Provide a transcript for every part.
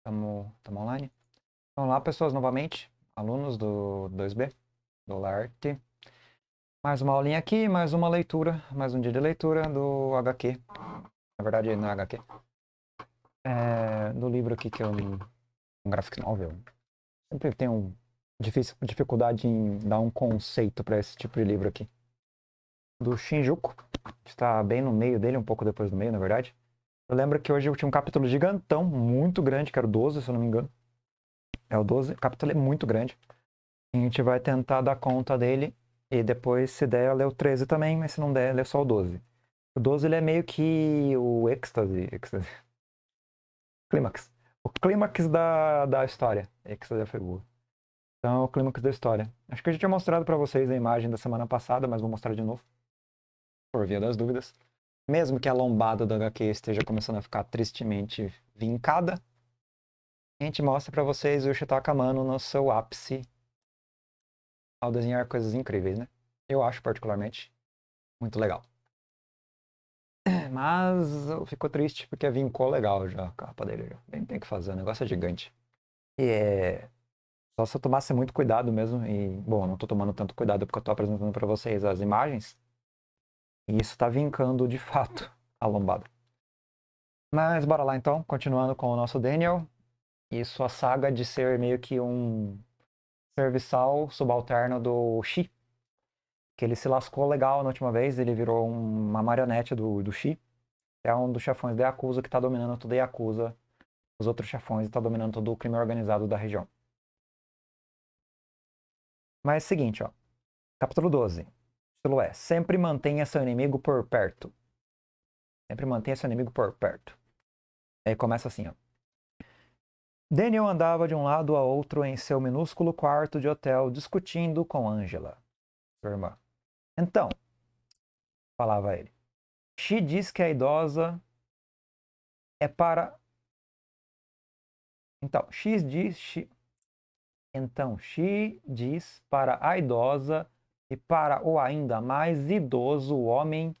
Estamos online. Então, lá, pessoas, novamente, alunos do 2B, do LART. Mais uma aulinha aqui, mais uma leitura, mais um dia de leitura do HQ. Na verdade, não é HQ. É, do livro aqui que é um, um graphic novel. Sempre tem um difícil, dificuldade em dar um conceito para esse tipo de livro aqui. Do Shinjuku. Está bem no meio dele, um pouco depois do meio, na verdade. Eu lembro que hoje eu tinha um capítulo gigantão, muito grande, que era o 12, se eu não me engano. É o 12, o capítulo é muito grande. A gente vai tentar dar conta dele e depois, se der, eu leio o 13 também, mas se não der, eu leio só o 12. O 12 ele é meio que o êxtase, êxtase. Clímax. O clímax da, da história. Êxtase é a figura. Então, é o clímax da história. Acho que eu já tinha mostrado para vocês a imagem da semana passada, mas vou mostrar de novo. Por via das dúvidas. Mesmo que a lombada do HQ esteja começando a ficar tristemente vincada, a gente mostra para vocês o Shitaka Mano no seu ápice ao desenhar coisas incríveis, né? Eu acho particularmente muito legal. É, mas ficou triste porque vincou legal já a capa dele. Nem tem o que fazer, o negócio é gigante. E é. Só se eu tomasse muito cuidado mesmo. E, bom, não tô tomando tanto cuidado porque eu tô apresentando para vocês as imagens. E isso está vincando de fato a lombada. Mas bora lá então, continuando com o nosso Daniel e sua saga de ser meio que um serviçal subalterno do Xi. Que ele se lascou legal na última vez, ele virou uma marionete do, do Shi. É um dos chefões da Yakuza que está dominando toda a Yakuza, os outros chefões, e está dominando todo o crime organizado da região. Mas é o seguinte, ó. Capítulo 12 título é Sempre mantenha seu inimigo por perto. Sempre mantenha seu inimigo por perto. Aí começa assim, ó. Daniel andava de um lado a outro em seu minúsculo quarto de hotel discutindo com Angela, sua irmã. Então, falava ele, She diz que a idosa é para. Então, X diz. She... Então, She diz para a idosa e para o ainda mais idoso homem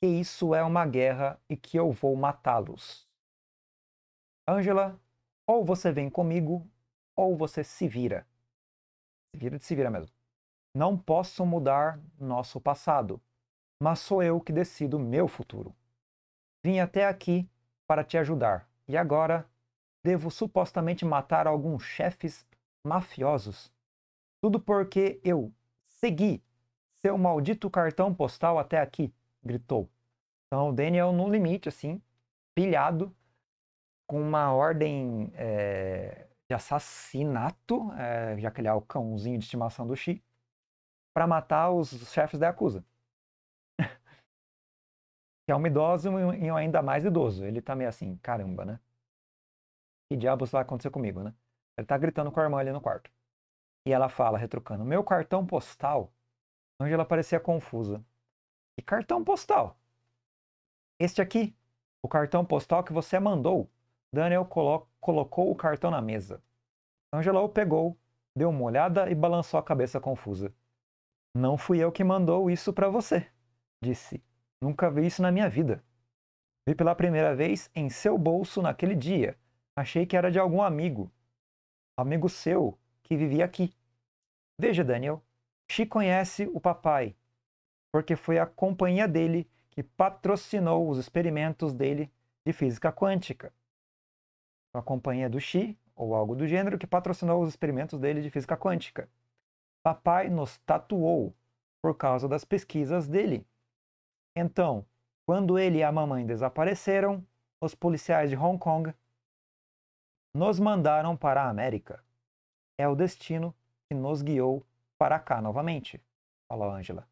que isso é uma guerra e que eu vou matá-los. Ângela, ou você vem comigo, ou você se vira. Se vira de se vira mesmo. Não posso mudar nosso passado, mas sou eu que decido meu futuro. Vim até aqui para te ajudar, e agora devo supostamente matar alguns chefes mafiosos. Tudo porque eu, Segui seu maldito cartão postal até aqui, gritou. Então o Daniel no limite, assim, pilhado, com uma ordem é, de assassinato, é, já que ele é o cãozinho de estimação do Xi, para matar os chefes da acusa. que é um idoso e um ainda mais idoso. Ele tá meio assim, caramba, né? Que diabos vai acontecer comigo, né? Ele tá gritando com a irmã ali no quarto. E ela fala, retrucando: Meu cartão postal. onde parecia confusa. E cartão postal? Este aqui, o cartão postal que você mandou. Daniel colo colocou o cartão na mesa. Angela o pegou, deu uma olhada e balançou a cabeça confusa. Não fui eu que mandou isso para você, disse. Nunca vi isso na minha vida. Vi pela primeira vez em seu bolso naquele dia. Achei que era de algum amigo. Amigo seu, que vivia aqui. Veja, Daniel, Xi conhece o papai, porque foi a companhia dele que patrocinou os experimentos dele de física quântica. A companhia do Xi, ou algo do gênero, que patrocinou os experimentos dele de física quântica. Papai nos tatuou por causa das pesquisas dele. Então, quando ele e a mamãe desapareceram, os policiais de Hong Kong nos mandaram para a América. É o destino que nos guiou para cá novamente, falou Ângela.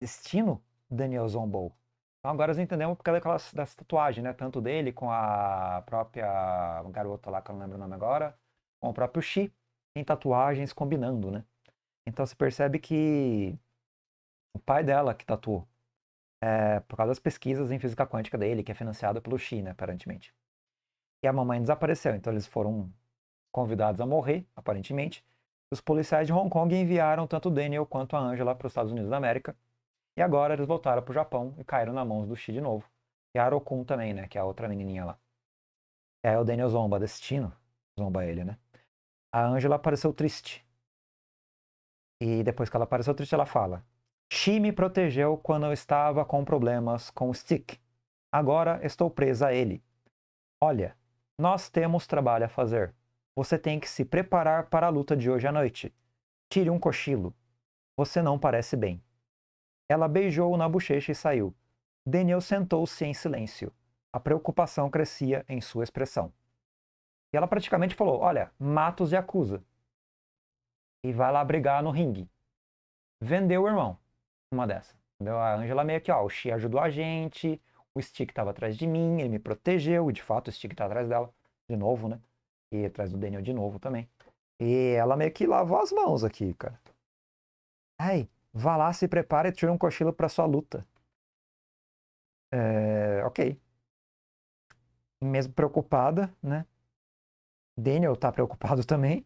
Destino? Daniel zombou. Então agora nós entendemos por causa daquelas, das tatuagens, né? Tanto dele com a própria garota lá, que eu não lembro o nome agora, com o próprio Xi, em tatuagens combinando, né? Então se percebe que o pai dela que tatuou, é, por causa das pesquisas em física quântica dele, que é financiado pelo Xi, né, aparentemente. E a mamãe desapareceu, então eles foram convidados a morrer, aparentemente, os policiais de Hong Kong enviaram tanto Daniel quanto a Angela para os Estados Unidos da América, e agora eles voltaram para o Japão e caíram na mãos do Xi de novo. E a Arokun também, né? Que é a outra menininha lá. E é, aí o Daniel zomba, destino. Zomba ele, né? A Angela apareceu triste. E depois que ela apareceu triste, ela fala: Xi me protegeu quando eu estava com problemas com o Stick. Agora estou presa a ele. Olha, nós temos trabalho a fazer. Você tem que se preparar para a luta de hoje à noite. Tire um cochilo. Você não parece bem. Ela beijou-o na bochecha e saiu. Daniel sentou-se em silêncio. A preocupação crescia em sua expressão. E ela praticamente falou: Olha, Matos e acusa. E vai lá brigar no ringue. Vendeu o irmão. Uma dessa. Entendeu? A Angela meio que, ó, o Xi ajudou a gente, o Stick estava atrás de mim, ele me protegeu, e de fato o Stick está atrás dela. De novo, né? e atrás do Daniel de novo também. E ela meio que lavou as mãos aqui, cara. Ai, vá lá, se prepare e tira um cochilo para sua luta. É, ok. Mesmo preocupada, né? Daniel tá preocupado também.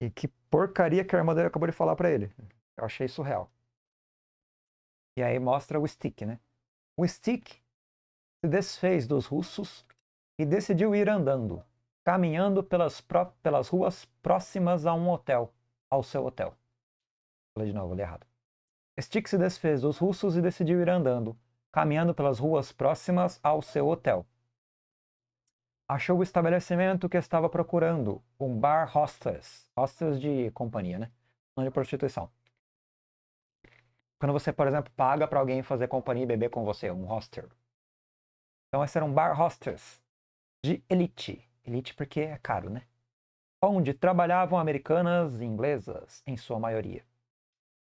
E que porcaria que a irmã dele acabou de falar para ele. Eu achei surreal. E aí mostra o Stick, né? O Stick se desfez dos russos e decidiu ir andando caminhando pelas, pelas ruas próximas a um hotel, ao seu hotel. Falei de novo, li errado. Stick se desfez dos russos e decidiu ir andando, caminhando pelas ruas próximas ao seu hotel. Achou o estabelecimento que estava procurando, um bar hostess, hostess de companhia, né? Não de prostituição. Quando você, por exemplo, paga para alguém fazer companhia e beber com você, um hostel. Então esse era um bar hostess de elite. Elite porque é caro, né? Onde trabalhavam americanas e inglesas, em sua maioria.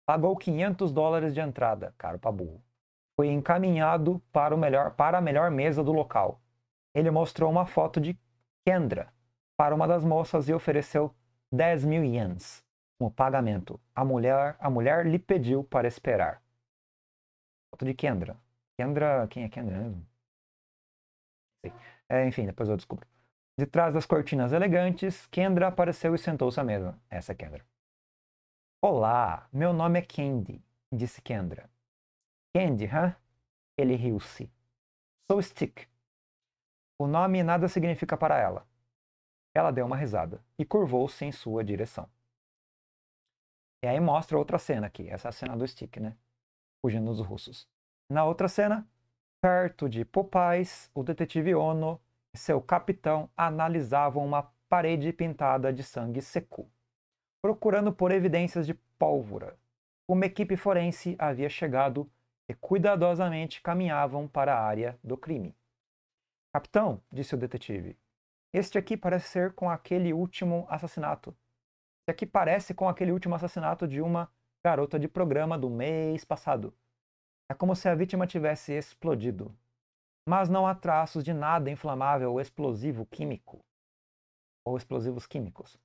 Pagou 500 dólares de entrada, caro pra burro. Foi encaminhado para, o melhor, para a melhor mesa do local. Ele mostrou uma foto de Kendra para uma das moças e ofereceu 10 mil ienes como pagamento. A mulher, a mulher lhe pediu para esperar. Foto de Kendra. Kendra, quem é Kendra mesmo? É, enfim, depois eu descubro. De trás das cortinas elegantes, Kendra apareceu e sentou-se à mesa. Essa é Kendra. Olá, meu nome é Candy, disse Kendra. Candy, hã? Huh? Ele riu-se. Sou Stick. O nome nada significa para ela. Ela deu uma risada e curvou-se em sua direção. E aí mostra outra cena aqui, essa é a cena do Stick, né? Fugindo dos russos. Na outra cena, perto de Popais, o detetive Ono seu capitão analisavam uma parede pintada de sangue seco, procurando por evidências de pólvora. Uma equipe forense havia chegado e cuidadosamente caminhavam para a área do crime. Capitão, disse o detetive, este aqui parece ser com aquele último assassinato. Este aqui parece com aquele último assassinato de uma garota de programa do mês passado. É como se a vítima tivesse explodido mas não há traços de nada inflamável ou explosivo químico ou explosivos químicos.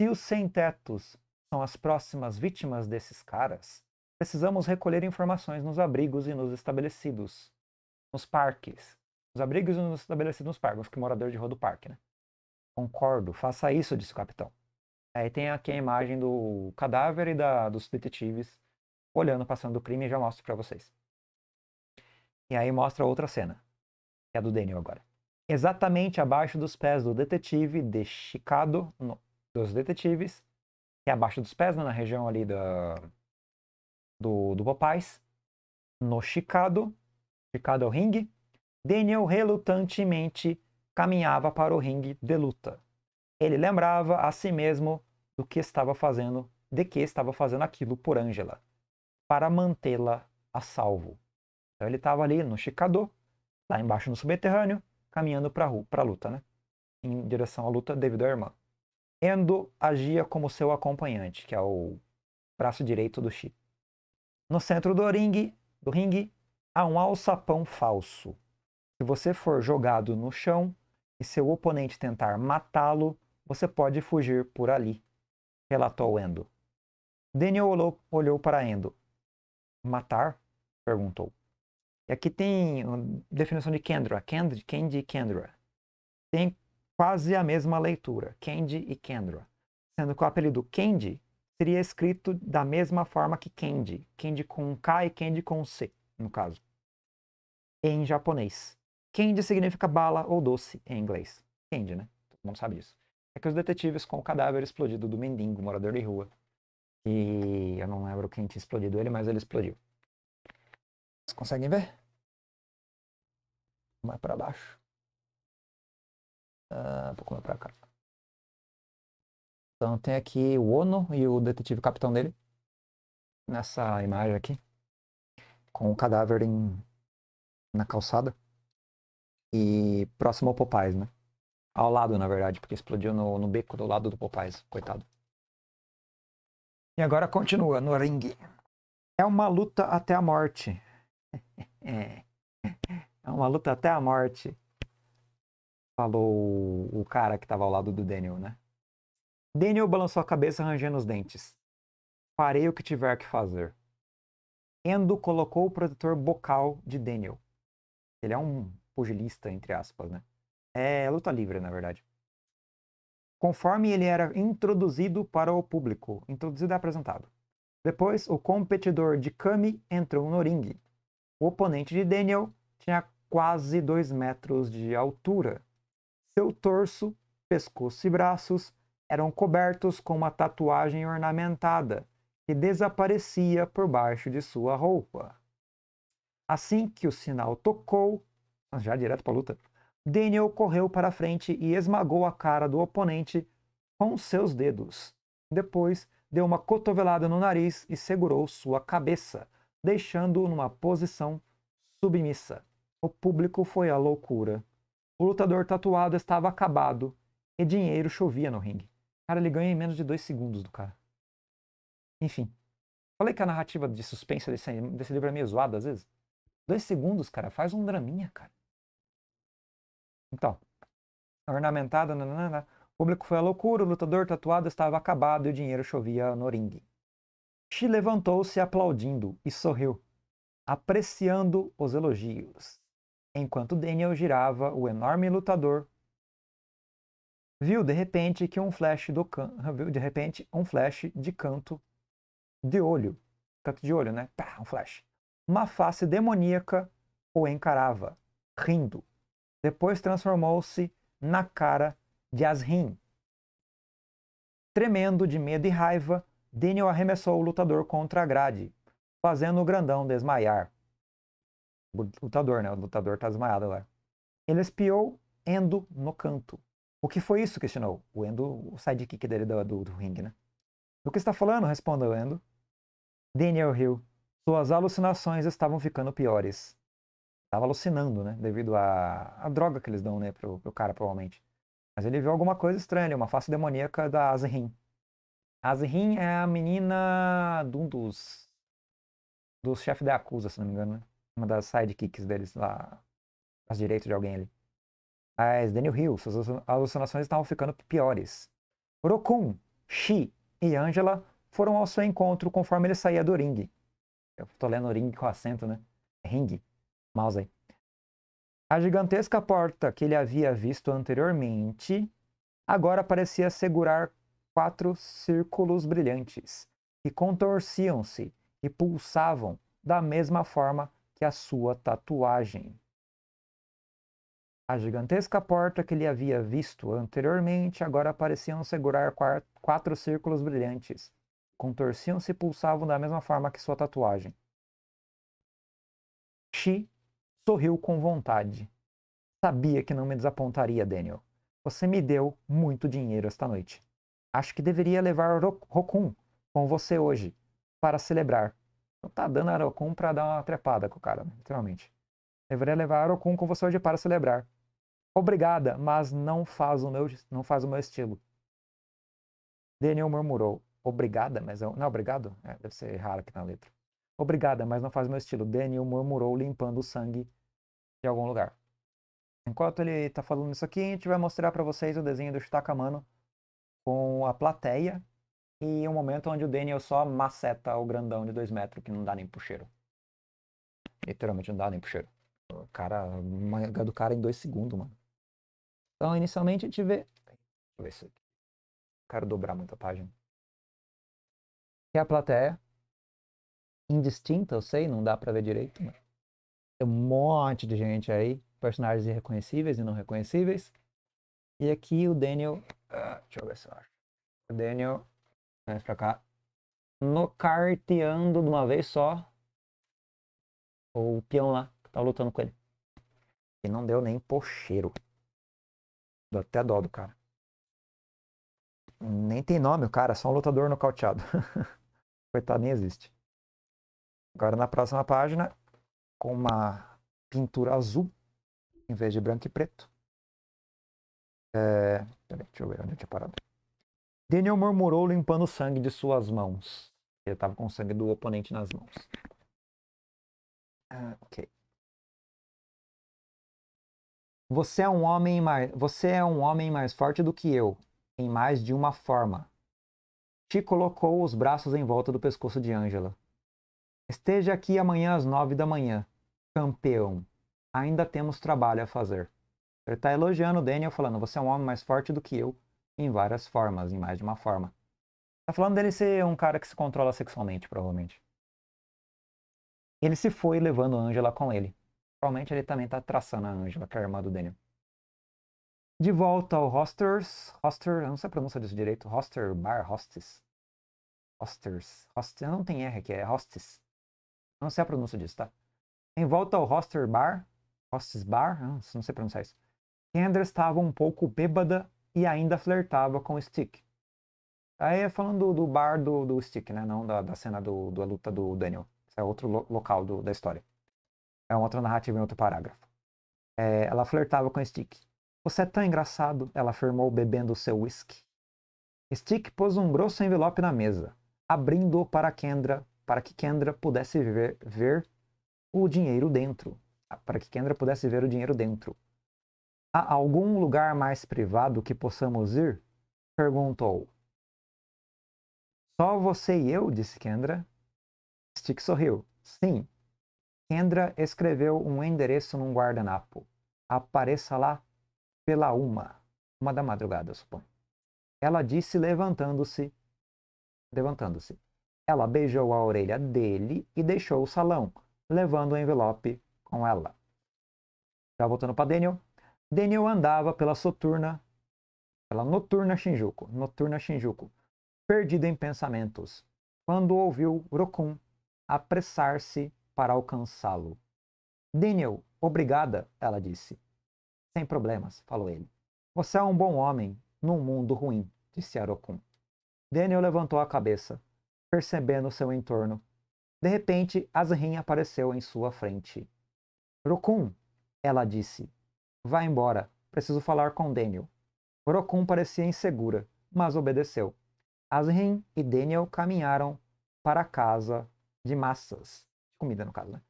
Se os sem-tetos são as próximas vítimas desses caras, precisamos recolher informações nos abrigos e nos estabelecidos, nos parques. Nos abrigos e nos estabelecidos nos parques, que morador de rua do parque, né? Concordo, faça isso, disse o capitão. Aí tem aqui a imagem do cadáver e da, dos detetives olhando, passando o crime, e já mostro para vocês. E aí mostra outra cena, que é do Daniel agora. Exatamente abaixo dos pés do detetive de Chicago, no, dos detetives, que é abaixo dos pés, né, na região ali da, do, do papais no Chicago, Chicago é o ringue, Daniel relutantemente caminhava para o ringue de luta. Ele lembrava a si mesmo do que estava fazendo, de que estava fazendo aquilo por Angela, para mantê-la a salvo. Então ele estava ali no Chicador, lá embaixo no subterrâneo, caminhando para a luta, né? Em direção à luta devido à irmã. Endo agia como seu acompanhante, que é o braço direito do Chi. No centro do ringue, do ringue há um alçapão falso. Se você for jogado no chão e seu oponente tentar matá-lo, você pode fugir por ali, relatou Endo. Daniel olhou, olhou para Endo. Matar? perguntou. E aqui tem uma definição de Kendra, Candy, Candy e Kendra. Tem quase a mesma leitura, Candy e Kendra. Sendo que o apelido Candy seria escrito da mesma forma que Candy. Candy com um K e Candy com um C, no caso. Em japonês. Candy significa bala ou doce em inglês. Candy, né? Todo mundo sabe disso. É que os detetives com o cadáver explodido do mendigo, morador de rua. E eu não lembro quem tinha explodido ele, mas ele explodiu. Vocês conseguem ver? Mais para baixo. Uh, ah, um pouco mais para cá. Então tem aqui o Ono e o detetive capitão dele. Nessa imagem aqui. Com o cadáver em... na calçada. E próximo ao Popais, né? Ao lado, na verdade, porque explodiu no, no beco do lado do Popais, coitado. E agora continua no ringue. É uma luta até a morte. é uma luta até a morte. Falou o cara que estava ao lado do Daniel, né? Daniel balançou a cabeça rangendo os dentes. Farei o que tiver que fazer. Endo colocou o protetor bocal de Daniel. Ele é um pugilista, entre aspas, né? É luta livre, na verdade. Conforme ele era introduzido para o público, introduzido e apresentado. Depois, o competidor de Kami entrou no ringue. O oponente de Daniel tinha quase 2 metros de altura. Seu torso, pescoço e braços eram cobertos com uma tatuagem ornamentada que desaparecia por baixo de sua roupa. Assim que o sinal tocou, já direto para a luta, Daniel correu para a frente e esmagou a cara do oponente com seus dedos. Depois, deu uma cotovelada no nariz e segurou sua cabeça, deixando-o numa posição submissa. O público foi à loucura. O lutador tatuado estava acabado e dinheiro chovia no ringue. Cara, ele ganha em menos de dois segundos do cara. Enfim. Falei que a narrativa de suspense desse, desse livro é meio zoada às vezes. Dois segundos, cara, faz um draminha, cara. Então, ornamentada, o público foi à loucura, o lutador tatuado estava acabado e o dinheiro chovia no ringue. She levantou-se aplaudindo e sorriu, apreciando os elogios, enquanto Daniel girava o enorme lutador. Viu de repente que um flash do can... Ah, viu de repente um flash de canto de olho, canto de olho, né? Pá, um flash. Uma face demoníaca o encarava, rindo. Depois transformou-se na cara de Azrin Tremendo de medo e raiva, Daniel arremessou o lutador contra a grade, fazendo o grandão desmaiar. O lutador, né? O lutador tá desmaiado lá. Ele espiou Endo no canto. O que foi isso? questionou. O Endo, o sidekick dele do, do, do ringue, né? Do que está falando? respondeu Endo. Daniel riu. Suas alucinações estavam ficando piores. Estava alucinando, né? Devido à, droga que eles dão, né? Pro, pro cara, provavelmente. Mas ele viu alguma coisa estranha, uma face demoníaca da Azrin. A é a menina de um dos. dos chefes da acusa, se não me engano, né? Uma das sidekicks deles lá. As direitos de alguém ali. Mas Daniel Hill, suas alucinações estavam ficando piores. Rokun, Shi e Angela foram ao seu encontro conforme ele saía do ringue. Eu tô lendo ringue com acento, né? Ringue. Mouse aí. A gigantesca porta que ele havia visto anteriormente agora parecia segurar quatro círculos brilhantes, que contorciam-se e pulsavam da mesma forma que a sua tatuagem. A gigantesca porta que ele havia visto anteriormente agora pareciam segurar quatro círculos brilhantes. Contorciam-se e pulsavam da mesma forma que sua tatuagem. Xi sorriu com vontade. Sabia que não me desapontaria, Daniel. Você me deu muito dinheiro esta noite. Acho que deveria levar Rokun com você hoje para celebrar. Então tá dando a Rokun para dar uma trepada com o cara, literalmente. Deveria levar Rokun com você hoje para celebrar. Obrigada, mas não faz o meu, não faz o meu estilo. Daniel murmurou. Obrigada, mas eu... não obrigado? É, deve ser errado aqui na letra. Obrigada, mas não faz o meu estilo. Daniel murmurou, limpando o sangue de algum lugar. Enquanto ele está falando isso aqui, a gente vai mostrar para vocês o desenho do Shitakamano com a plateia e um momento onde o Daniel só maceta o grandão de dois metros, que não dá nem pro cheiro. Literalmente não dá nem pro cheiro. O cara, manga do cara em dois segundos, mano. Então, inicialmente a gente vê. Deixa eu ver aqui. Quero dobrar muito a página. Que a plateia. Indistinta, eu sei, não dá pra ver direito, Tem um monte de gente aí. Personagens irreconhecíveis e não reconhecíveis. E aqui o Daniel. Uh, deixa eu ver se eu acho. O Daniel. Vem pra cá. Nocarteando de uma vez só. O peão lá, que tá lutando com ele. E não deu nem pocheiro. Deu até dó do cara. Nem tem nome o cara, só um lutador nocauteado. Coitado, nem existe. Agora na próxima página, com uma pintura azul, em vez de branco e preto. É... Deixa eu ver onde eu tinha parado. Daniel murmurou limpando o sangue de suas mãos. Ele estava com o sangue do oponente nas mãos. Ah, ok. Você é um homem mais, você é um homem mais forte do que eu, em mais de uma forma. Ti colocou os braços em volta do pescoço de Angela. Esteja aqui amanhã às nove da manhã, campeão. Ainda temos trabalho a fazer. Ele tá elogiando o Daniel, falando: você é um homem mais forte do que eu, em várias formas, em mais de uma forma. Tá falando dele ser um cara que se controla sexualmente, provavelmente. Ele se foi levando a Angela com ele. Provavelmente ele também tá traçando a Angela, que é a irmã do Daniel. De volta ao Hosters. Hoster, eu não sei a pronúncia disso direito. Hoster, bar, hostes. Hosters. Hosters, não tem R aqui, é hostes. Não sei a pronúncia disso, tá? Em volta ao Hoster Bar. Hostes Bar, não sei pronunciar isso Kendra estava um pouco bêbada e ainda flertava com Stick. Aí é falando do, do bar do, do, Stick, né? Não da, da cena do, da luta do Daniel. Esse é outro lo local do, da história. É uma outra narrativa em outro parágrafo. É, ela flertava com Stick. Você é tão engraçado, ela afirmou bebendo seu whisky. Stick pôs um grosso envelope na mesa, abrindo-o para Kendra, para que Kendra pudesse ver, ver o dinheiro dentro. Ah, para que Kendra pudesse ver o dinheiro dentro. Há algum lugar mais privado que possamos ir? perguntou. Só você e eu, disse Kendra. Stick sorriu. Sim. Kendra escreveu um endereço num guardanapo. Apareça lá pela uma. Uma da madrugada, suponho. Ela disse levantando-se. Levantando-se. Ela beijou a orelha dele e deixou o salão, levando o envelope com ela. Já voltando para Daniel, Daniel andava pela soturna, pela noturna Shinjuku, noturna Shinjuku, perdido em pensamentos, quando ouviu Rokun apressar-se para alcançá-lo. Daniel, obrigada, ela disse. Sem problemas, falou ele. Você é um bom homem num mundo ruim, disse Arokun. Daniel levantou a cabeça, percebendo seu entorno. De repente, Azrin apareceu em sua frente. Rokun, ela disse, Vá embora, preciso falar com Daniel. Orokun parecia insegura, mas obedeceu. Azrin e Daniel caminharam para a casa de massas. Comida, no caso, né?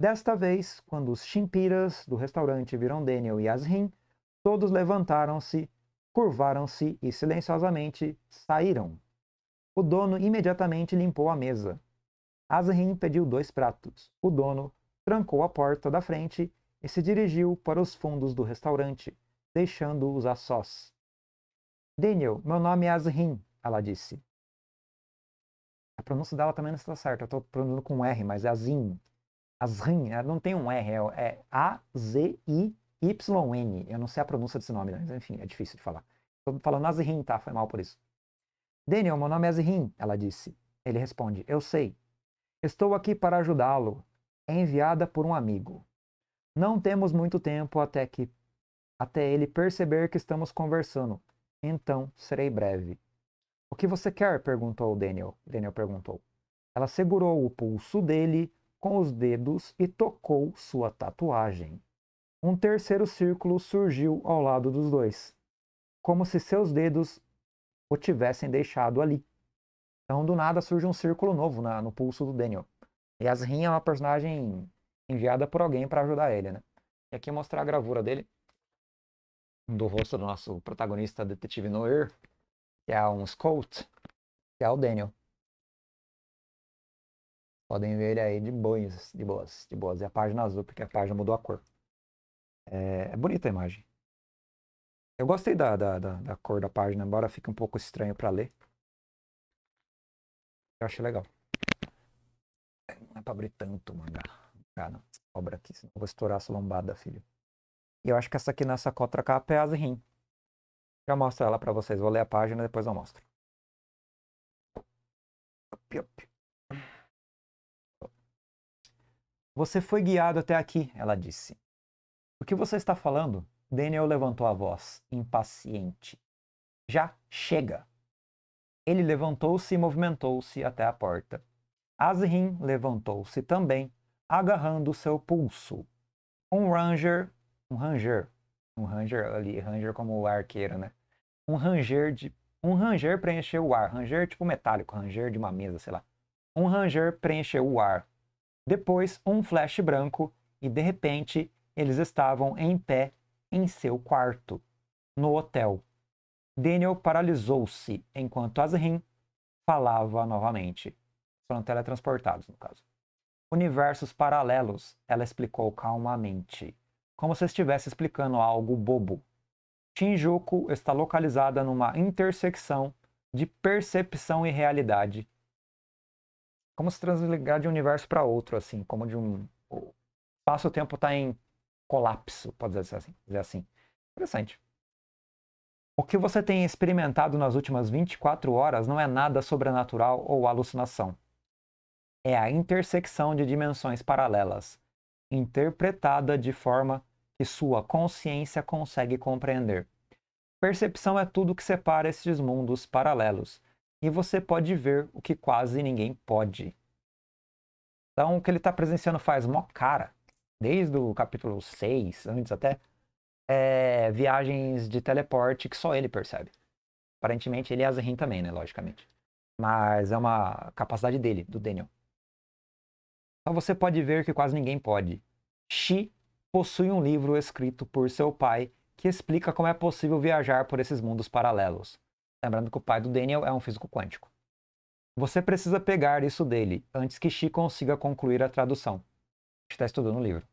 Desta vez, quando os chimpiras do restaurante viram Daniel e Azrin, todos levantaram-se, curvaram-se e silenciosamente saíram. O dono imediatamente limpou a mesa. Azrin pediu dois pratos. O dono trancou a porta da frente e se dirigiu para os fundos do restaurante, deixando-os a sós. Daniel, meu nome é Azrin, ela disse. A pronúncia dela também não está certa, eu estou pronunciando com R, mas é Azin. Azrin. ela é, não tem um R, é, é A-Z-I-Y-N. Eu não sei a pronúncia desse nome, mas enfim, é difícil de falar. Estou falando Azrin, tá? Foi mal por isso. Daniel, meu nome é Azrin, ela disse. Ele responde, eu sei. Estou aqui para ajudá-lo. É enviada por um amigo. Não temos muito tempo até que até ele perceber que estamos conversando. Então, serei breve. O que você quer? perguntou Daniel. Daniel perguntou. Ela segurou o pulso dele com os dedos e tocou sua tatuagem. Um terceiro círculo surgiu ao lado dos dois, como se seus dedos o tivessem deixado ali. Então, do nada surge um círculo novo na, no pulso do Daniel. Yasrin é uma personagem enviada por alguém para ajudar ele, né? E aqui mostrar a gravura dele, do rosto do nosso protagonista, detetive Noir, que é um Scout, que é o Daniel. Podem ver ele aí de boas, de boas, de boas. E a página azul, porque a página mudou a cor. É, é bonita a imagem. Eu gostei da, da, da, da, cor da página, embora fique um pouco estranho para ler. Eu achei legal. Não é pra abrir tanto mangá. Ah, não. Obra aqui, senão eu vou estourar essa lombada, filho. E eu acho que essa aqui nessa cotra capa é azrim. Já mostro ela para vocês. Vou ler a página depois eu mostro. Você foi guiado até aqui, ela disse. O que você está falando? Daniel levantou a voz, impaciente. Já chega! Ele levantou-se e movimentou-se até a porta. Azrin levantou-se também agarrando seu pulso. Um ranger, um ranger, um ranger ali, ranger como arqueiro, né? Um ranger de um ranger preencheu o ar, ranger tipo metálico, ranger de uma mesa, sei lá. Um ranger preencheu o ar. Depois, um flash branco e de repente eles estavam em pé em seu quarto, no hotel. Daniel paralisou-se enquanto Azrin falava novamente. Foram teletransportados, no caso universos paralelos, ela explicou calmamente, como se estivesse explicando algo bobo. Shinjuku está localizada numa intersecção de percepção e realidade. Como se transligar de um universo para outro, assim, como de um. O espaço-tempo está em colapso, pode dizer assim, dizer assim. Interessante. O que você tem experimentado nas últimas 24 horas não é nada sobrenatural ou alucinação é a intersecção de dimensões paralelas, interpretada de forma que sua consciência consegue compreender. Percepção é tudo que separa esses mundos paralelos, e você pode ver o que quase ninguém pode. Então, o que ele está presenciando faz mó cara, desde o capítulo 6, antes até, é viagens de teleporte que só ele percebe. Aparentemente, ele é a Zerin também, né, logicamente. Mas é uma capacidade dele, do Daniel. Mas você pode ver que quase ninguém pode. Xi possui um livro escrito por seu pai que explica como é possível viajar por esses mundos paralelos. Lembrando que o pai do Daniel é um físico quântico. Você precisa pegar isso dele antes que Xi consiga concluir a tradução. Está estudando o livro.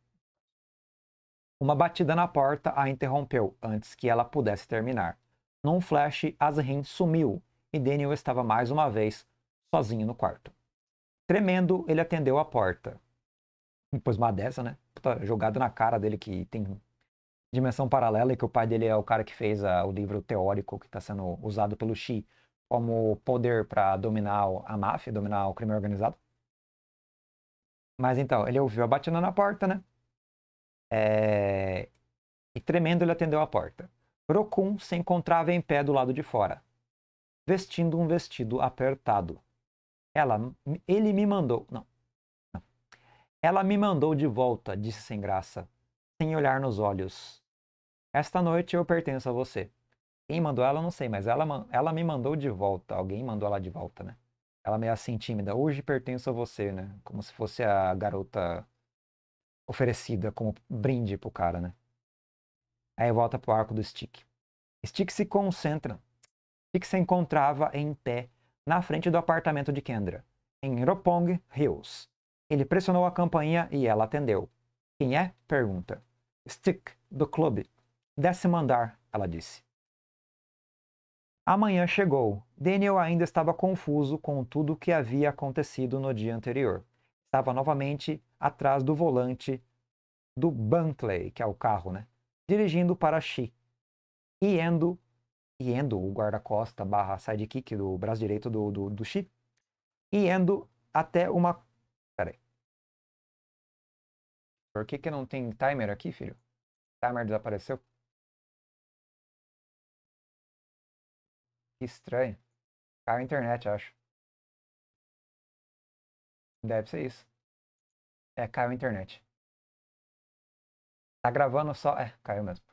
Uma batida na porta a interrompeu antes que ela pudesse terminar. Num flash, Azrin sumiu e Daniel estava mais uma vez sozinho no quarto. Tremendo, ele atendeu a porta. Depois uma dessa, né? Puta, jogado na cara dele que tem dimensão paralela e que o pai dele é o cara que fez a, o livro teórico que está sendo usado pelo Xi como poder para dominar a máfia, dominar o crime organizado. Mas então, ele ouviu a batida na porta, né? É... E tremendo ele atendeu a porta. Rokun se encontrava em pé do lado de fora, vestindo um vestido apertado. Ela, ele me mandou. Não, não. Ela me mandou de volta, disse sem graça, sem olhar nos olhos. Esta noite eu pertenço a você. Quem mandou ela, não sei, mas ela, ela me mandou de volta. Alguém mandou ela de volta, né? Ela meio assim tímida. Hoje pertenço a você, né? Como se fosse a garota oferecida como brinde pro cara, né? Aí volta pro arco do Stick. Stick se concentra. Stick se encontrava em pé na frente do apartamento de Kendra, em Ropong Hills. Ele pressionou a campainha e ela atendeu. Quem é? pergunta. Stick, do clube. Décimo andar, ela disse. Amanhã chegou. Daniel ainda estava confuso com tudo o que havia acontecido no dia anterior. Estava novamente atrás do volante do Bentley, que é o carro, né? Dirigindo para Xi e indo Endo, o guarda-costa barra sidekick do braço direito do, do, do chip e Endo até uma... Peraí. Por que que não tem timer aqui, filho? O timer desapareceu? Que estranho. Caiu a internet, acho. Deve ser isso. É, caiu a internet. Tá gravando só... É, caiu mesmo.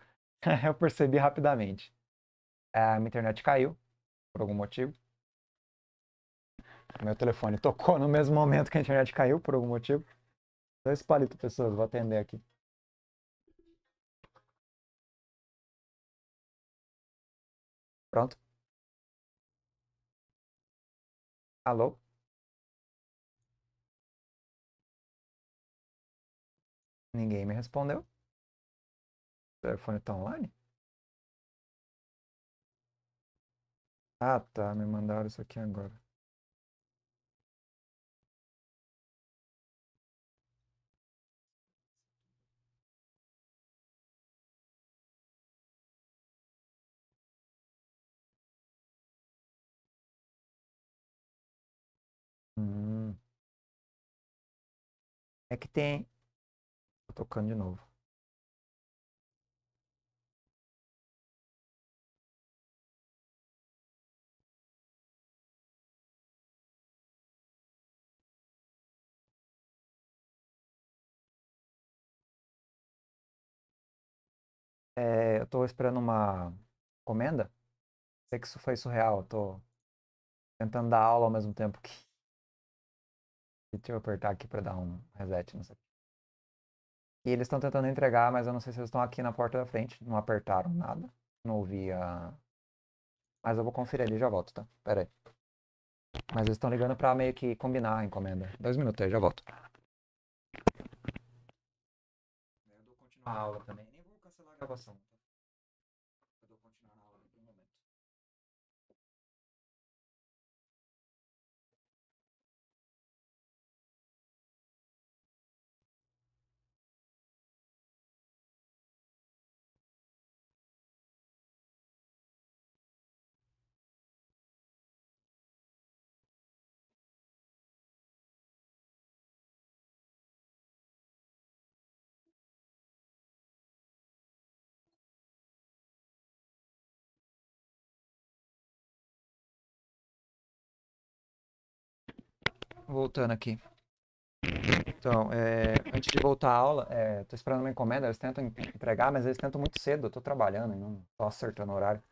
Eu percebi rapidamente. É, a minha internet caiu, por algum motivo. Meu telefone tocou no mesmo momento que a internet caiu, por algum motivo. Dois palitos, pessoas, vou atender aqui. Pronto. Alô? Ninguém me respondeu. O telefone está online? Ah, tá, me mandaram isso aqui agora. Hum. É que tem. Tô tocando de novo. É, eu tô esperando uma encomenda. Sei que isso foi surreal. Eu tô tentando dar aula ao mesmo tempo que. Deixa eu apertar aqui para dar um reset, não sei. E eles estão tentando entregar, mas eu não sei se eles estão aqui na porta da frente. Não apertaram nada. Não ouvi a. Mas eu vou conferir ali e já volto, tá? Pera aí. Mas eles estão ligando pra meio que combinar a encomenda. Dois minutos aí, já volto. Eu vou continuar a aula também gravação. voltando aqui. Então, é, antes de voltar à aula, é, tô esperando uma encomenda, eles tentam entregar, mas eles tentam muito cedo, eu tô trabalhando e não tô acertando o horário.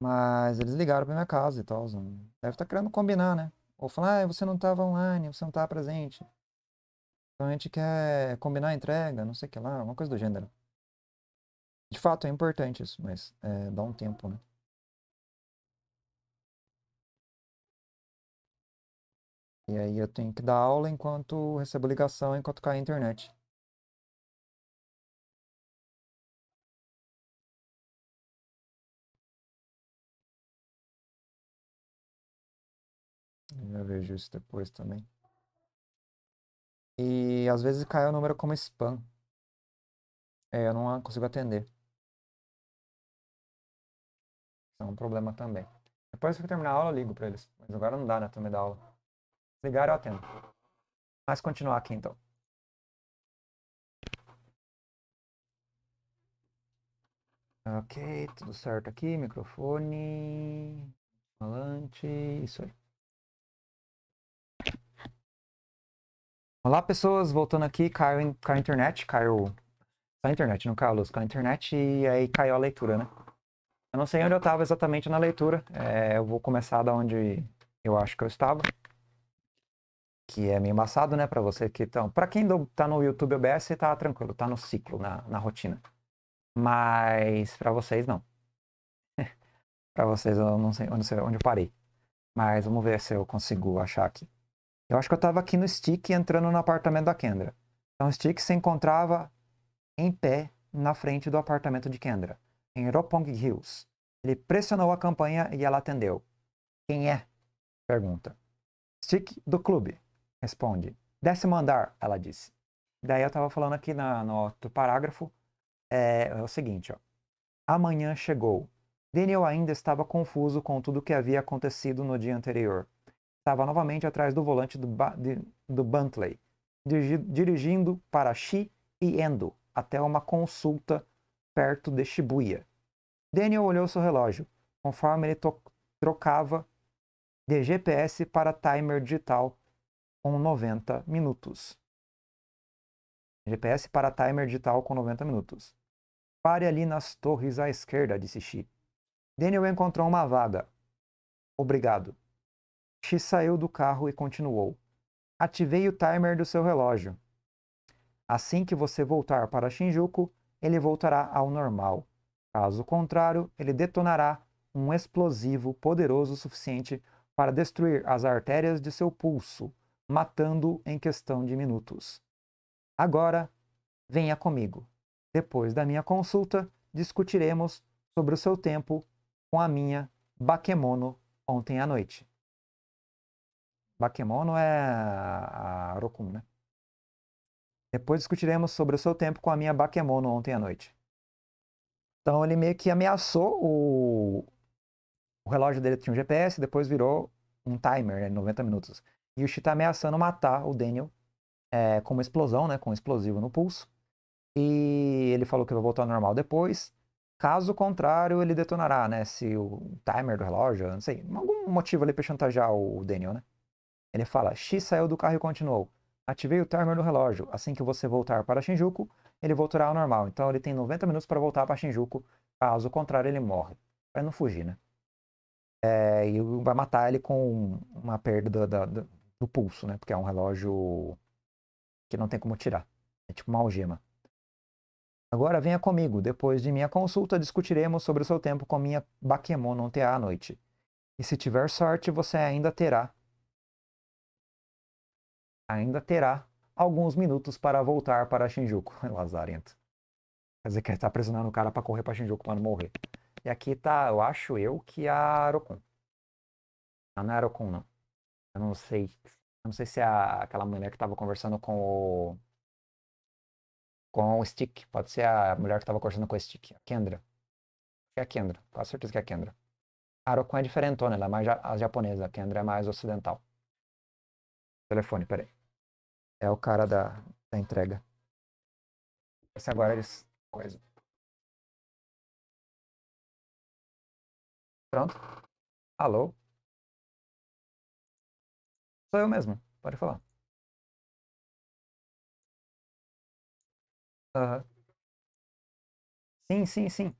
Mas eles ligaram pra minha casa e tal, deve estar tá querendo combinar, né? Ou falar, ah, você não tava online, você não tava presente. Então a gente quer combinar a entrega, não sei o que lá, uma coisa do gênero. De fato, é importante isso, mas é, dá um tempo, né? E aí eu tenho que dar aula enquanto recebo ligação, enquanto cai a internet. Eu vejo isso depois também. E às vezes cai o número como spam. É, eu não consigo atender. Isso é um problema também. Depois que eu terminar a aula, eu ligo pra eles. Mas agora não dá, né? Também da aula. Ligaram eu atendo. Mas continuar aqui então. Ok, tudo certo aqui. Microfone, falante, isso aí. Olá, pessoas. Voltando aqui, caiu, caiu a internet, caiu. Caiu a internet, não caiu a luz, caiu a internet e aí caiu a leitura, né? Eu não sei onde eu estava exatamente na leitura. É, eu vou começar da onde eu acho que eu estava que é meio embaçado, né, para você que então, para quem tá no YouTube OBS tá tranquilo, tá no ciclo, na, na rotina. Mas para vocês não. para vocês eu não sei onde, onde eu parei. Mas vamos ver se eu consigo achar aqui. Eu acho que eu tava aqui no stick entrando no apartamento da Kendra. Então o stick se encontrava em pé na frente do apartamento de Kendra, em Ropong Hills. Ele pressionou a campanha e ela atendeu. Quem é? Pergunta. Stick do clube. Responde. Décimo andar, ela disse. Daí eu estava falando aqui na, no outro parágrafo, é, é o seguinte, ó. Amanhã chegou. Daniel ainda estava confuso com tudo o que havia acontecido no dia anterior. Estava novamente atrás do volante do, ba de, do Bentley, dirigindo para Shi e Endo, até uma consulta perto de Shibuya. Daniel olhou seu relógio, conforme ele trocava de GPS para timer digital com 90 minutos. GPS para timer digital com 90 minutos. Pare ali nas torres à esquerda, disse Xi. Daniel encontrou uma vaga. Obrigado. Xi saiu do carro e continuou. Ativei o timer do seu relógio. Assim que você voltar para Shinjuku, ele voltará ao normal. Caso contrário, ele detonará um explosivo poderoso o suficiente para destruir as artérias de seu pulso matando em questão de minutos. Agora, venha comigo. Depois da minha consulta, discutiremos sobre o seu tempo com a minha Bakemono ontem à noite. Bakemono é a Rokum, né? Depois discutiremos sobre o seu tempo com a minha Bakemono ontem à noite. Então ele meio que ameaçou o, o relógio dele tinha um GPS, depois virou um timer, né, 90 minutos. E o Shi tá ameaçando matar o Daniel é, com uma explosão, né? Com um explosivo no pulso. E ele falou que vai voltar ao normal depois. Caso contrário, ele detonará, né? Se o timer do relógio, não sei, algum motivo ali pra chantagear o Daniel, né? Ele fala: X saiu do carro e continuou. Ativei o timer do relógio. Assim que você voltar para Shinjuku, ele voltará ao normal. Então ele tem 90 minutos para voltar para Shinjuku. Caso contrário, ele morre. Pra não fugir, né? É, e vai matar ele com uma perda da, da, do pulso, né? Porque é um relógio que não tem como tirar. É tipo uma algema. Agora venha comigo. Depois de minha consulta, discutiremos sobre o seu tempo com a minha Bakemon ontem à noite. E se tiver sorte, você ainda terá. Ainda terá alguns minutos para voltar para Shinjuku. É lazarento. Quer dizer que ele tá pressionando o cara para correr para Shinjuku para não morrer. E aqui tá, eu acho eu, que é a Arocon. Não, ah, não é não. Eu não sei. Eu não sei se é a, aquela mulher que tava conversando com o. Com o Stick. Pode ser a mulher que tava conversando com o Stick. A Kendra. É a Kendra. Com certeza que é a Kendra. A Arokun é diferentona, ela é mais a japonesa. A Kendra é mais ocidental. Telefone, peraí. É o cara da, da entrega. Esse agora eles. Coisa. Pronto. Alô? Sou eu mesmo, pode falar. Sim, sim, sim.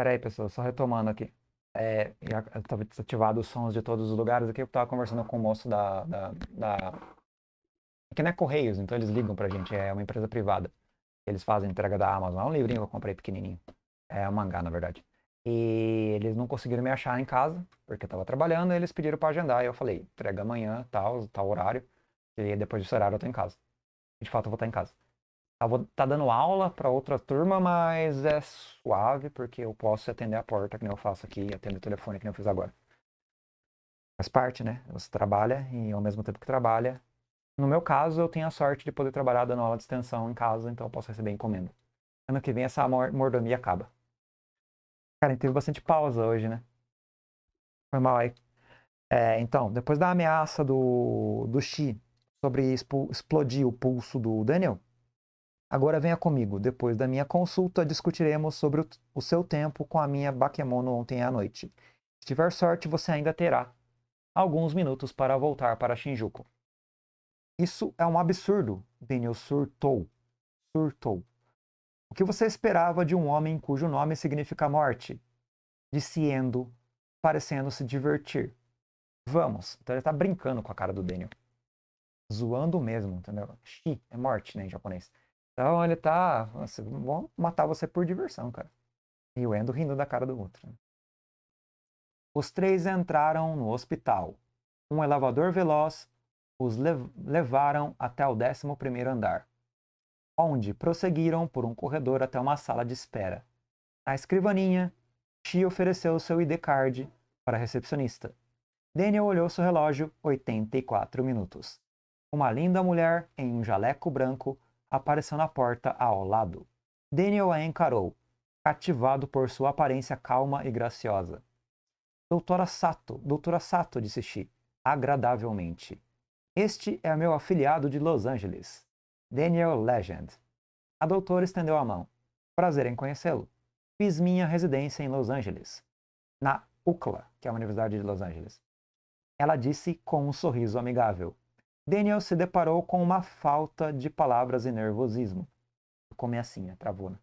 Pera aí, pessoal, só retomando aqui. É, eu tava desativado os sons de todos os lugares aqui, eu tava conversando com o um moço da, da, da... Aqui não é Correios, então eles ligam pra gente, é uma empresa privada. Eles fazem entrega da Amazon, é um livrinho que eu comprei pequenininho. É um mangá, na verdade. E eles não conseguiram me achar em casa, porque eu tava trabalhando, e eles pediram para agendar, e eu falei, entrega amanhã, tal, tal horário, e depois desse horário eu tô em casa. De fato, eu vou estar em casa. Ah, tá dando aula para outra turma, mas é suave, porque eu posso atender a porta, que nem eu faço aqui, atender o telefone, que nem eu fiz agora. Faz parte, né? Você trabalha e ao mesmo tempo que trabalha. No meu caso, eu tenho a sorte de poder trabalhar dando aula de extensão em casa, então eu posso receber encomenda. Ano que vem essa mordomia acaba. Cara, teve bastante pausa hoje, né? Foi mal aí. É, então, depois da ameaça do, do Xi sobre explodir o pulso do Daniel, Agora venha comigo, depois da minha consulta discutiremos sobre o, seu tempo com a minha Bakemono ontem à noite. Se tiver sorte, você ainda terá alguns minutos para voltar para Shinjuku. Isso é um absurdo, Daniel surtou. Surtou. O que você esperava de um homem cujo nome significa morte? Disse Endo, parecendo se divertir. Vamos. Então ele tá brincando com a cara do Daniel. Zoando mesmo, entendeu? Shi é morte, né, em japonês. Então ele tá. Assim, matar você por diversão, cara. E o Endo rindo da cara do outro. Né? Os três entraram no hospital. Um elevador veloz os lev levaram até o 11 andar, onde prosseguiram por um corredor até uma sala de espera. Na escrivaninha, Chi ofereceu seu ID card para a recepcionista. Daniel olhou seu relógio 84 minutos. Uma linda mulher em um jaleco branco apareceu na porta ao lado. Daniel a encarou, cativado por sua aparência calma e graciosa. Doutora Sato, doutora Sato, disse Shi, agradavelmente. Este é meu afiliado de Los Angeles, Daniel Legend. A doutora estendeu a mão. Prazer em conhecê-lo. Fiz minha residência em Los Angeles, na UCLA, que é a Universidade de Los Angeles. Ela disse com um sorriso amigável. Daniel se deparou com uma falta de palavras e nervosismo. Come é assim, a né?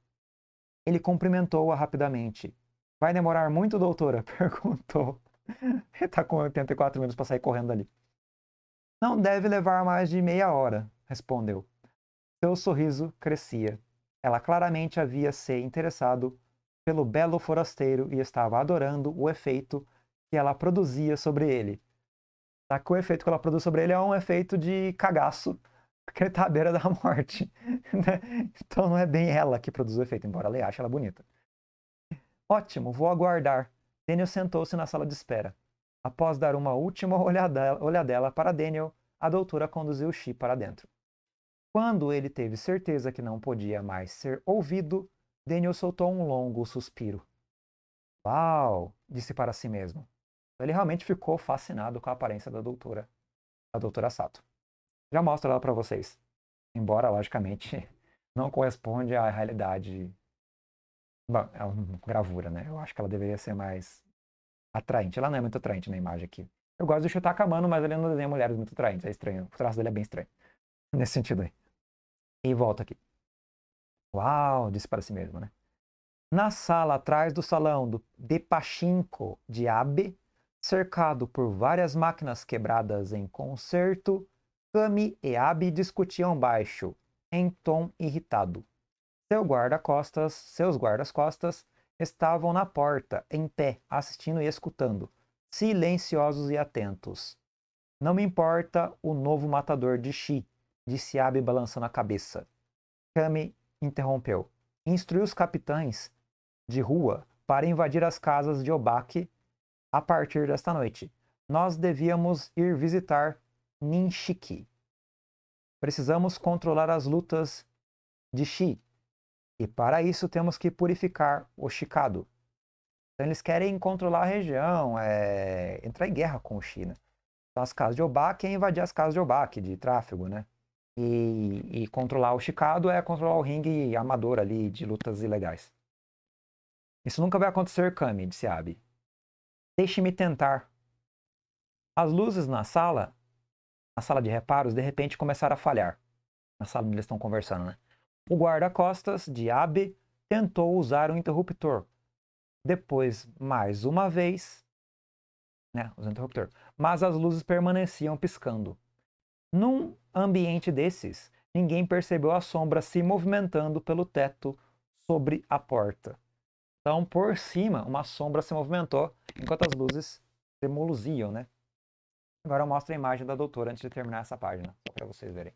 Ele cumprimentou-a rapidamente. Vai demorar muito, doutora? perguntou. Ele tá com 84 minutos para sair correndo ali. Não deve levar mais de meia hora, respondeu. Seu sorriso crescia. Ela claramente havia se interessado pelo belo forasteiro e estava adorando o efeito que ela produzia sobre ele. Tá? Que o efeito que ela produz sobre ele é um efeito de cagaço, porque ele tá à beira da morte. Né? Então não é bem ela que produz o efeito, embora ela ache ela bonita. Ótimo, vou aguardar. Daniel sentou-se na sala de espera. Após dar uma última olhadela, para Daniel, a doutora conduziu Chi para dentro. Quando ele teve certeza que não podia mais ser ouvido, Daniel soltou um longo suspiro. Uau! disse para si mesmo. Então, ele realmente ficou fascinado com a aparência da doutora, a doutora Sato. Já mostro ela para vocês. Embora, logicamente, não corresponde à realidade. Bom, é uma gravura, né? Eu acho que ela deveria ser mais atraente. Ela não é muito atraente na imagem aqui. Eu gosto chutar a Mano, mas ele não desenha mulheres muito atraentes. É estranho. O traço dele é bem estranho. Nesse sentido aí. E volta aqui. Uau, disse para si mesmo, né? Na sala atrás do salão do Pachinko de Abe, Cercado por várias máquinas quebradas em concerto, Kami e Abi discutiam baixo, em tom irritado. Seu guarda-costas, seus guardas-costas estavam na porta, em pé, assistindo e escutando, silenciosos e atentos. Não me importa o novo matador de Shi, disse Abe balançando a cabeça. Kami interrompeu. Instruiu os capitães de rua para invadir as casas de Obaki a partir desta noite. Nós devíamos ir visitar Ninshiki. Precisamos controlar as lutas de Shi. E para isso temos que purificar o Shikado. Então eles querem controlar a região, é... entrar em guerra com o Shi, né? Então as casas de Obaki é invadir as casas de Obaki, de tráfego, né? E, e controlar o Shikado é controlar o ringue amador ali de lutas ilegais. Isso nunca vai acontecer, Kami, disse Abe. Deixe-me tentar. As luzes na sala, na sala de reparos, de repente começaram a falhar. Na sala onde eles estão conversando, né? O guarda-costas de Abe tentou usar o interruptor. Depois, mais uma vez, né, usando o interruptor. Mas as luzes permaneciam piscando. Num ambiente desses, ninguém percebeu a sombra se movimentando pelo teto sobre a porta. Então, por cima, uma sombra se movimentou enquanto as luzes demoluziam, né? Agora eu mostro a imagem da doutora antes de terminar essa página, só para vocês verem.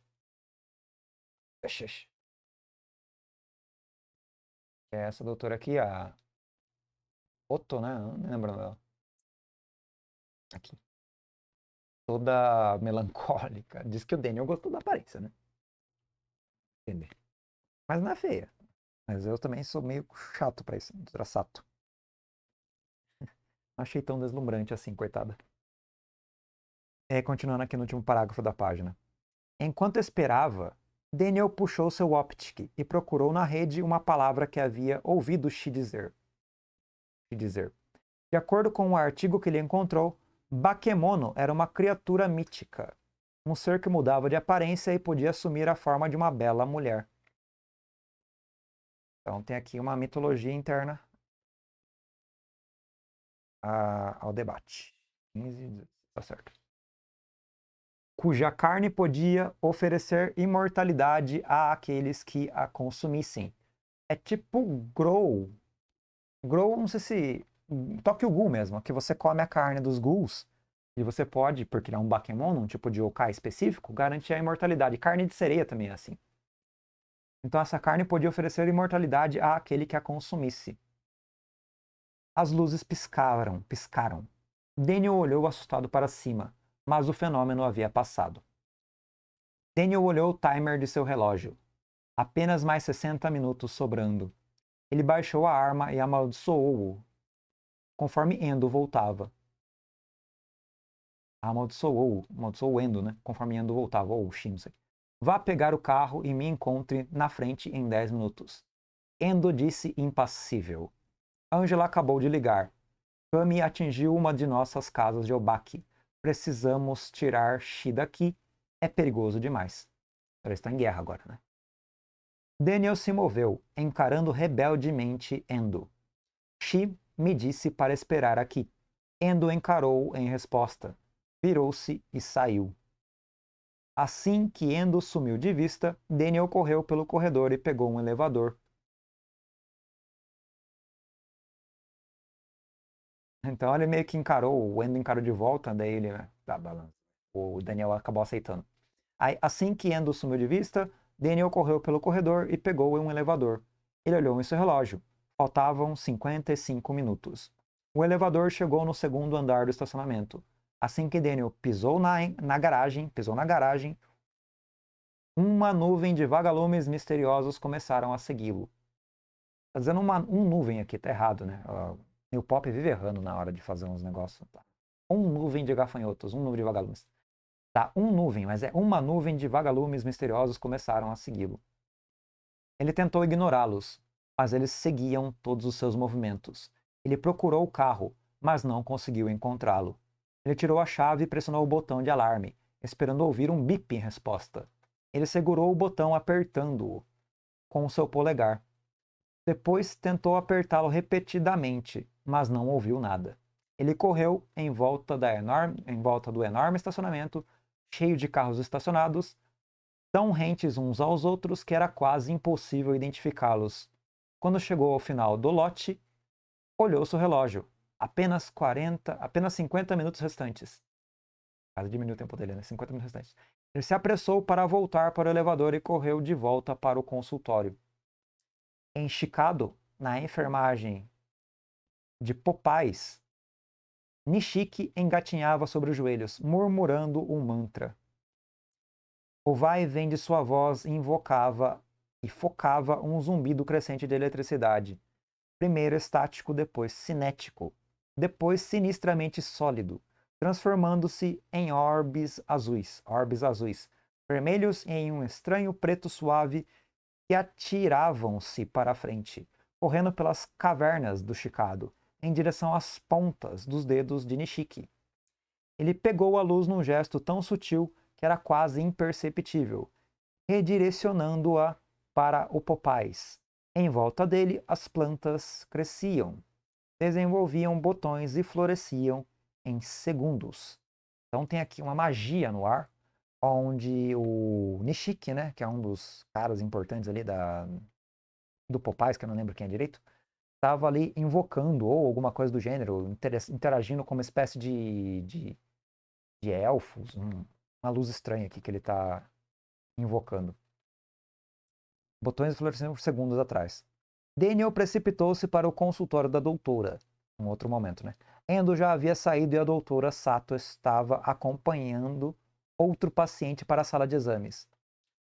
oxe. é essa doutora aqui, a Otto, né? Não lembro dela. Aqui. Toda melancólica. Diz que o Daniel gostou da aparência, né? Entender. Mas não é feia. Mas eu também sou meio chato para isso, traçato achei tão deslumbrante assim, coitada. É, continuando aqui no último parágrafo da página. Enquanto esperava, Daniel puxou seu optic e procurou na rede uma palavra que havia ouvido Xi dizer. Xi dizer. De acordo com o artigo que ele encontrou, Bakemono era uma criatura mítica, um ser que mudava de aparência e podia assumir a forma de uma bela mulher. Então tem aqui uma mitologia interna a, ao debate. 15, 16, tá certo. Cuja carne podia oferecer imortalidade a aqueles que a consumissem. É tipo grow. Grow, não sei se. o Ghoul mesmo, que você come a carne dos ghouls e você pode, por criar um Bakemono, um tipo de Okai específico, garantir a imortalidade. Carne de sereia também é assim. Então essa carne podia oferecer imortalidade aquele que a consumisse. As luzes piscaram, piscaram. Daniel olhou assustado para cima, mas o fenômeno havia passado. Daniel olhou o timer de seu relógio. Apenas mais 60 minutos sobrando. Ele baixou a arma e amaldiçoou-o. Conforme Endo voltava. Amaldiçoou-o. Amaldiçoou Endo, né? Conforme Endo voltava. Ou oh, Shin, Vá pegar o carro e me encontre na frente em 10 minutos. Endo disse impassível. Angela acabou de ligar. Kami atingiu uma de nossas casas de Obaki. Precisamos tirar Shi daqui. É perigoso demais. Ela está em guerra agora, né? Daniel se moveu, encarando rebeldemente Endo. Shi me disse para esperar aqui. Endo encarou em resposta. Virou-se e saiu. Assim que Endo sumiu de vista, Daniel correu pelo corredor e pegou um elevador. Então ele meio que encarou, o Endo encarou de volta, daí ele, tá, balança. O Daniel acabou aceitando. Aí, assim que Endo sumiu de vista, Daniel correu pelo corredor e pegou um elevador. Ele olhou em seu relógio. Faltavam 55 minutos. O elevador chegou no segundo andar do estacionamento. Assim que Daniel pisou na, na garagem, pisou na garagem, uma nuvem de vagalumes misteriosos começaram a segui-lo. Tá dizendo uma um nuvem aqui, tá errado, né? Ah, e o Pop vive errando na hora de fazer uns negócios. Tá? Um nuvem de gafanhotos, um nuvem de vagalumes. Tá, um nuvem, mas é uma nuvem de vagalumes misteriosos começaram a segui-lo. Ele tentou ignorá-los, mas eles seguiam todos os seus movimentos. Ele procurou o carro, mas não conseguiu encontrá-lo. Ele tirou a chave e pressionou o botão de alarme, esperando ouvir um bip em resposta. Ele segurou o botão apertando-o com o seu polegar. Depois tentou apertá-lo repetidamente, mas não ouviu nada. Ele correu em volta, da enorme, em volta do enorme estacionamento, cheio de carros estacionados, tão rentes uns aos outros que era quase impossível identificá-los. Quando chegou ao final do lote, olhou seu relógio. Apenas 40, apenas 50 minutos restantes. Quase diminuiu o tempo dele, né? 50 minutos restantes. Ele se apressou para voltar para o elevador e correu de volta para o consultório. Em Chicago, na enfermagem de Popais. Nishiki engatinhava sobre os joelhos, murmurando um mantra. O vai e vem de sua voz invocava e focava um zumbido crescente de eletricidade, primeiro estático, depois cinético, depois sinistramente sólido, transformando-se em orbes azuis, orbes azuis, vermelhos em um estranho preto suave que atiravam-se para a frente, correndo pelas cavernas do Chicago, em direção às pontas dos dedos de Nishiki. Ele pegou a luz num gesto tão sutil que era quase imperceptível, redirecionando-a para o Popais. Em volta dele, as plantas cresciam, desenvolviam botões e floresciam em segundos. Então tem aqui uma magia no ar, onde o Nishiki, né, que é um dos caras importantes ali da do Popais, que eu não lembro quem é direito, estava ali invocando, ou alguma coisa do gênero, interagindo com uma espécie de, de, de elfos, um, uma luz estranha aqui que ele está invocando. Botões florescendo segundos atrás. Daniel precipitou-se para o consultório da doutora. Um outro momento, né? Endo já havia saído e a doutora Sato estava acompanhando outro paciente para a sala de exames.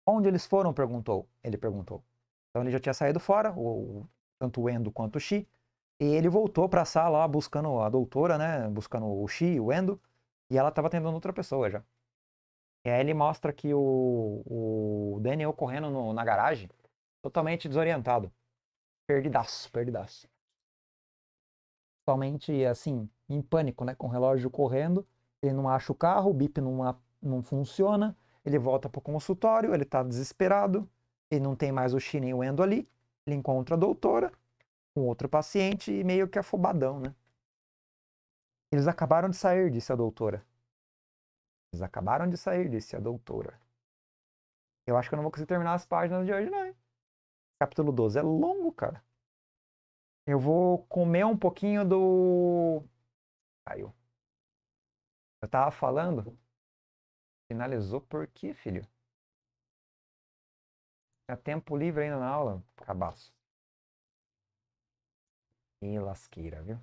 Onde eles foram? perguntou. Ele perguntou. Então ele já tinha saído fora, o tanto o Endo quanto o Xi. E ele voltou para a sala buscando a doutora, né? Buscando o Xi o Endo. E ela estava atendendo outra pessoa já. E aí ele mostra que o, o Daniel correndo no, na garagem, totalmente desorientado. Perdidaço, perdidaço. Totalmente, assim, em pânico, né? Com o relógio correndo. Ele não acha o carro, o bip não, não funciona. Ele volta pro consultório, ele tá desesperado. Ele não tem mais o Xi nem o Endo ali. Ele encontra a doutora com um outro paciente e meio que afobadão, né? Eles acabaram de sair, disse a doutora. Eles acabaram de sair, disse a doutora. Eu acho que eu não vou conseguir terminar as páginas de hoje, não. Hein? Capítulo 12 é longo, cara. Eu vou comer um pouquinho do. Caiu. Eu tava falando. Finalizou por quê, filho? É tempo livre ainda na aula, cabaço. E lasqueira, viu?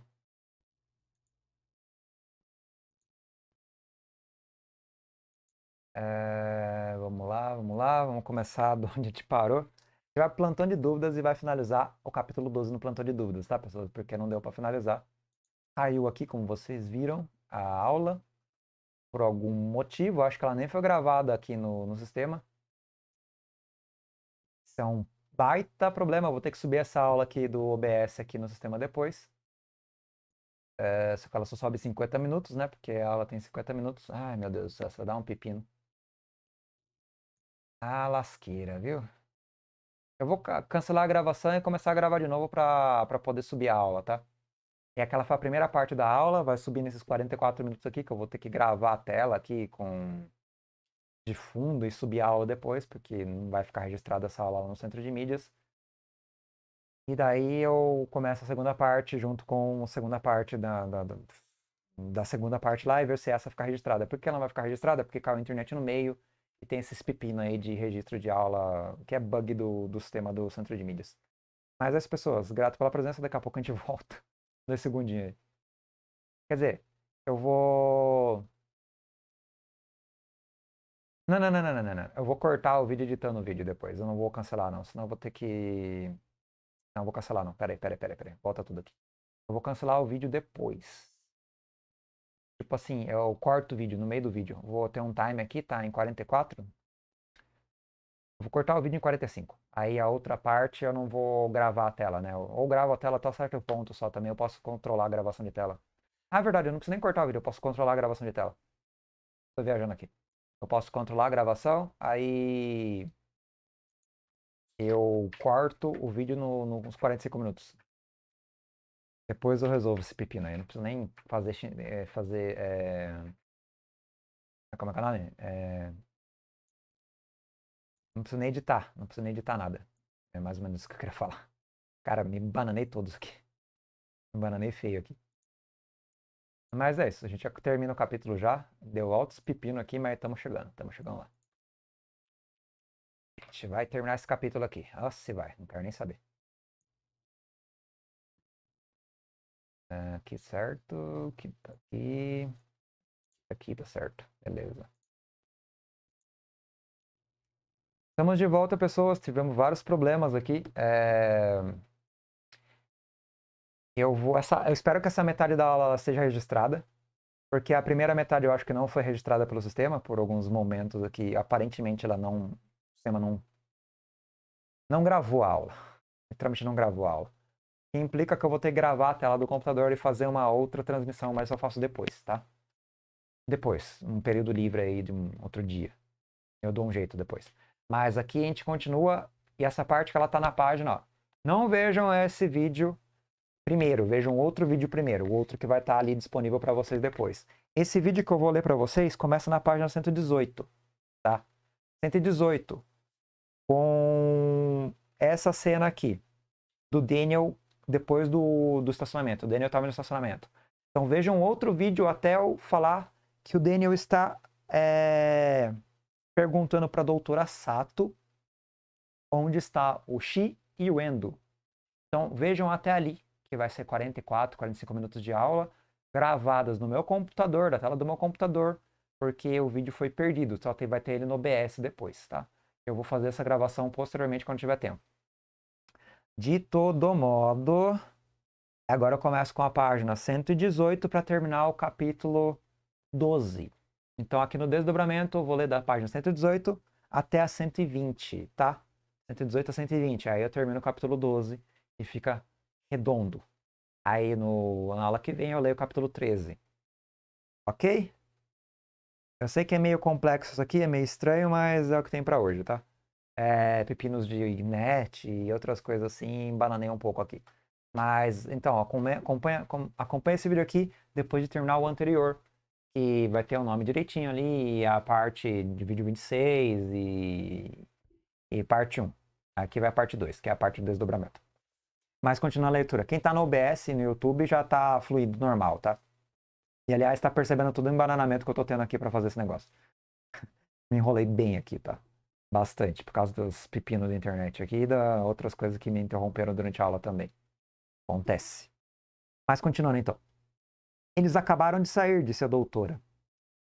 É, vamos lá, vamos lá, vamos começar de onde a gente parou. A gente vai plantão de dúvidas e vai finalizar o capítulo 12 no plantão de dúvidas, tá, pessoas? Porque não deu para finalizar. Caiu aqui, como vocês viram, a aula. Por algum motivo, acho que ela nem foi gravada aqui no, no sistema é um baita problema. Eu vou ter que subir essa aula aqui do OBS aqui no sistema depois. É, só que ela só sobe 50 minutos, né? Porque a aula tem 50 minutos. Ai, meu Deus do céu, essa dá um pepino. Ah, lasqueira, viu? Eu vou cancelar a gravação e começar a gravar de novo para poder subir a aula, tá? E aquela foi a primeira parte da aula, vai subir nesses 44 minutos aqui, que eu vou ter que gravar a tela aqui com de fundo e subir a aula depois, porque não vai ficar registrada essa aula lá no centro de mídias. E daí eu começo a segunda parte junto com a segunda parte da, da, da, da segunda parte lá e ver se essa ficar registrada. Por que ela não vai ficar registrada? Porque caiu a internet no meio e tem esses pepino aí de registro de aula, que é bug do, do sistema do centro de mídias. Mas as é pessoas, grato pela presença, daqui a pouco a gente volta. Dois segundinhos aí. Quer dizer, eu vou não, não, não, não, não, não. Eu vou cortar o vídeo editando o vídeo depois. Eu não vou cancelar, não. Senão eu vou ter que. Não, eu vou cancelar, não. Peraí, peraí, peraí, peraí. Volta tudo aqui. Eu vou cancelar o vídeo depois. Tipo assim, eu corto o vídeo no meio do vídeo. Vou ter um time aqui, tá? Em 44. Eu vou cortar o vídeo em 45. Aí a outra parte eu não vou gravar a tela, né? Ou gravo a tela até certo ponto só também. Eu posso controlar a gravação de tela. Ah, é verdade, eu não preciso nem cortar o vídeo, eu posso controlar a gravação de tela. Tô viajando aqui eu posso controlar a gravação, aí eu corto o vídeo no, no, nos 45 minutos. Depois eu resolvo esse pepino aí. Eu não preciso nem fazer. É, fazer é... Como é que é o nome? É... Não preciso nem editar. Não preciso nem editar nada. É mais ou menos isso que eu queria falar. Cara, me bananei todos aqui. Me bananei feio aqui. Mas é isso, a gente já termina o capítulo já. Deu altos pepino aqui, mas estamos chegando, estamos chegando lá. A gente vai terminar esse capítulo aqui. Ah, se vai, não quero nem saber. Aqui certo, aqui tá aqui. Aqui tá certo, beleza. Estamos de volta, pessoas. Tivemos vários problemas aqui. É... Eu vou. Essa, eu espero que essa metade da aula seja registrada. Porque a primeira metade eu acho que não foi registrada pelo sistema, por alguns momentos aqui. Aparentemente ela não. O sistema não. Não gravou a aula. Literalmente não gravou a aula. Que implica que eu vou ter que gravar a tela do computador e fazer uma outra transmissão, mas eu faço depois, tá? Depois. Um período livre aí de um outro dia. Eu dou um jeito depois. Mas aqui a gente continua. E essa parte que ela tá na página, ó. Não vejam esse vídeo primeiro, vejam outro vídeo primeiro, o outro que vai estar tá ali disponível para vocês depois. Esse vídeo que eu vou ler para vocês começa na página 118, tá? 118, com essa cena aqui, do Daniel depois do, do estacionamento. O Daniel estava no estacionamento. Então vejam outro vídeo até eu falar que o Daniel está é, perguntando para a doutora Sato onde está o Shi e o Endo. Então vejam até ali que vai ser 44, 45 minutos de aula, gravadas no meu computador, da tela do meu computador, porque o vídeo foi perdido, só tem, vai ter ele no OBS depois, tá? Eu vou fazer essa gravação posteriormente quando tiver tempo. De todo modo, agora eu começo com a página 118 para terminar o capítulo 12. Então aqui no desdobramento eu vou ler da página 118 até a 120, tá? 118 a 120. Aí eu termino o capítulo 12 e fica redondo. Aí no, na aula que vem eu leio o capítulo 13. Ok? Eu sei que é meio complexo isso aqui, é meio estranho, mas é o que tem para hoje, tá? É, pepinos de net e outras coisas assim, bananei um pouco aqui. Mas, então, acompanha, acompanha esse vídeo aqui depois de terminar o anterior, que vai ter o nome direitinho ali, a parte de vídeo 26 e, e parte 1. Aqui vai a parte 2, que é a parte do desdobramento. Mas continua a leitura. Quem está no OBS, no YouTube, já está fluido normal, tá? E aliás, está percebendo todo o embananamento que eu estou tendo aqui para fazer esse negócio. Me enrolei bem aqui, tá? Bastante, por causa dos pepinos da internet aqui e das outras coisas que me interromperam durante a aula também. Acontece. Mas continuando então. Eles acabaram de sair, disse a doutora.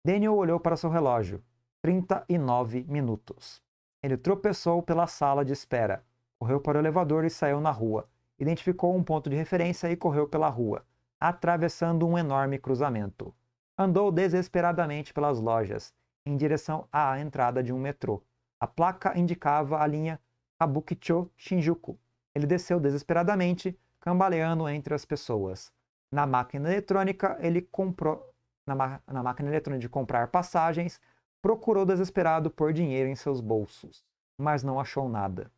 Daniel olhou para seu relógio. 39 minutos. Ele tropeçou pela sala de espera, correu para o elevador e saiu na rua identificou um ponto de referência e correu pela rua, atravessando um enorme cruzamento. Andou desesperadamente pelas lojas, em direção à entrada de um metrô. A placa indicava a linha Kabukicho Shinjuku. Ele desceu desesperadamente, cambaleando entre as pessoas. Na máquina eletrônica, ele comprou. Na, ma... na máquina eletrônica de comprar passagens, procurou desesperado por dinheiro em seus bolsos, mas não achou nada.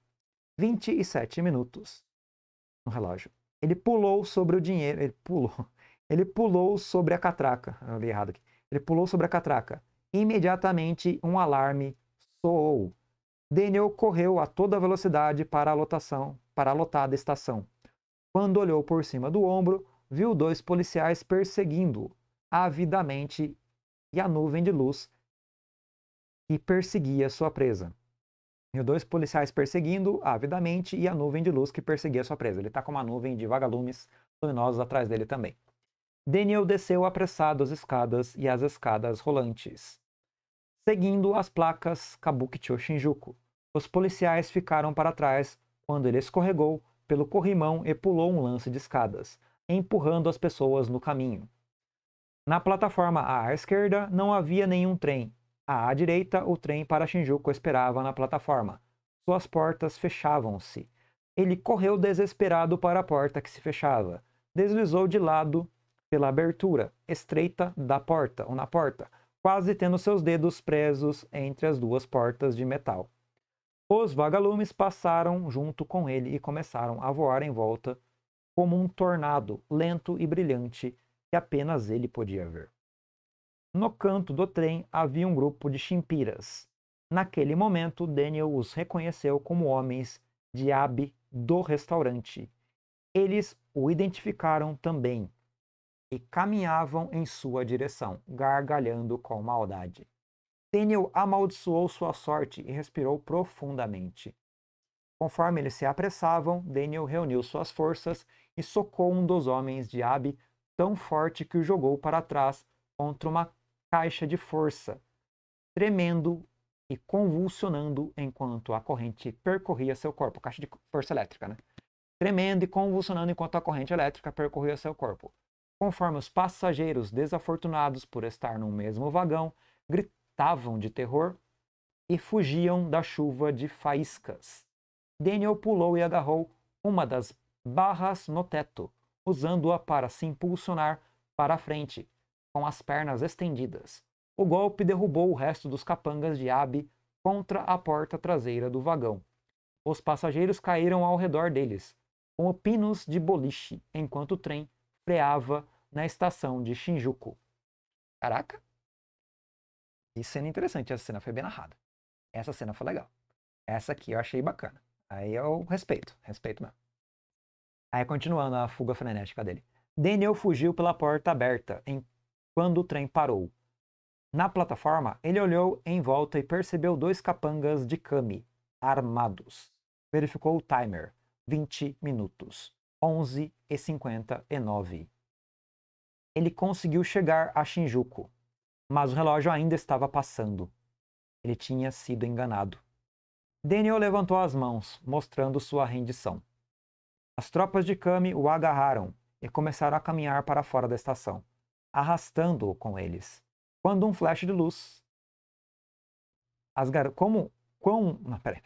27 minutos no relógio. Ele pulou sobre o dinheiro. Ele pulou. Ele pulou sobre a catraca. Eu li errado aqui. Ele pulou sobre a catraca. Imediatamente um alarme soou. Daniel correu a toda velocidade para a lotação, para a lotada estação. Quando olhou por cima do ombro, viu dois policiais perseguindo-o avidamente e a nuvem de luz que perseguia sua presa. Viu dois policiais perseguindo avidamente e a nuvem de luz que perseguia sua presa. Ele está com uma nuvem de vagalumes luminosos atrás dele também. Daniel desceu apressado as escadas e as escadas rolantes, seguindo as placas Kabukicho Shinjuku. Os policiais ficaram para trás quando ele escorregou pelo corrimão e pulou um lance de escadas, empurrando as pessoas no caminho. Na plataforma à esquerda não havia nenhum trem, à direita, o trem para Shinjuku esperava na plataforma. Suas portas fechavam-se. Ele correu desesperado para a porta que se fechava. Deslizou de lado pela abertura estreita da porta, ou na porta, quase tendo seus dedos presos entre as duas portas de metal. Os vagalumes passaram junto com ele e começaram a voar em volta como um tornado lento e brilhante que apenas ele podia ver. No canto do trem havia um grupo de chimpiras. Naquele momento, Daniel os reconheceu como homens de Ab do restaurante. Eles o identificaram também e caminhavam em sua direção, gargalhando com maldade. Daniel amaldiçoou sua sorte e respirou profundamente. Conforme eles se apressavam, Daniel reuniu suas forças e socou um dos homens de Ab tão forte que o jogou para trás contra uma caixa de força, tremendo e convulsionando enquanto a corrente percorria seu corpo. Caixa de força elétrica, né? Tremendo e convulsionando enquanto a corrente elétrica percorria seu corpo. Conforme os passageiros desafortunados por estar no mesmo vagão gritavam de terror e fugiam da chuva de faíscas. Daniel pulou e agarrou uma das barras no teto, usando-a para se impulsionar para a frente, com as pernas estendidas. O golpe derrubou o resto dos capangas de Abe contra a porta traseira do vagão. Os passageiros caíram ao redor deles, como pinos de boliche, enquanto o trem freava na estação de Shinjuku. Caraca! Que cena interessante, essa cena foi bem narrada. Essa cena foi legal. Essa aqui eu achei bacana. Aí eu respeito, respeito mesmo. Aí continuando a fuga frenética dele. Daniel fugiu pela porta aberta, em quando o trem parou. Na plataforma, ele olhou em volta e percebeu dois capangas de Kami, armados. Verificou o timer: 20 minutos, 11 e 59. Ele conseguiu chegar a Shinjuku, mas o relógio ainda estava passando. Ele tinha sido enganado. Daniel levantou as mãos, mostrando sua rendição. As tropas de Kami o agarraram e começaram a caminhar para fora da estação arrastando-o com eles. Quando um flash de luz. As gar... Como. Com... Não, peraí.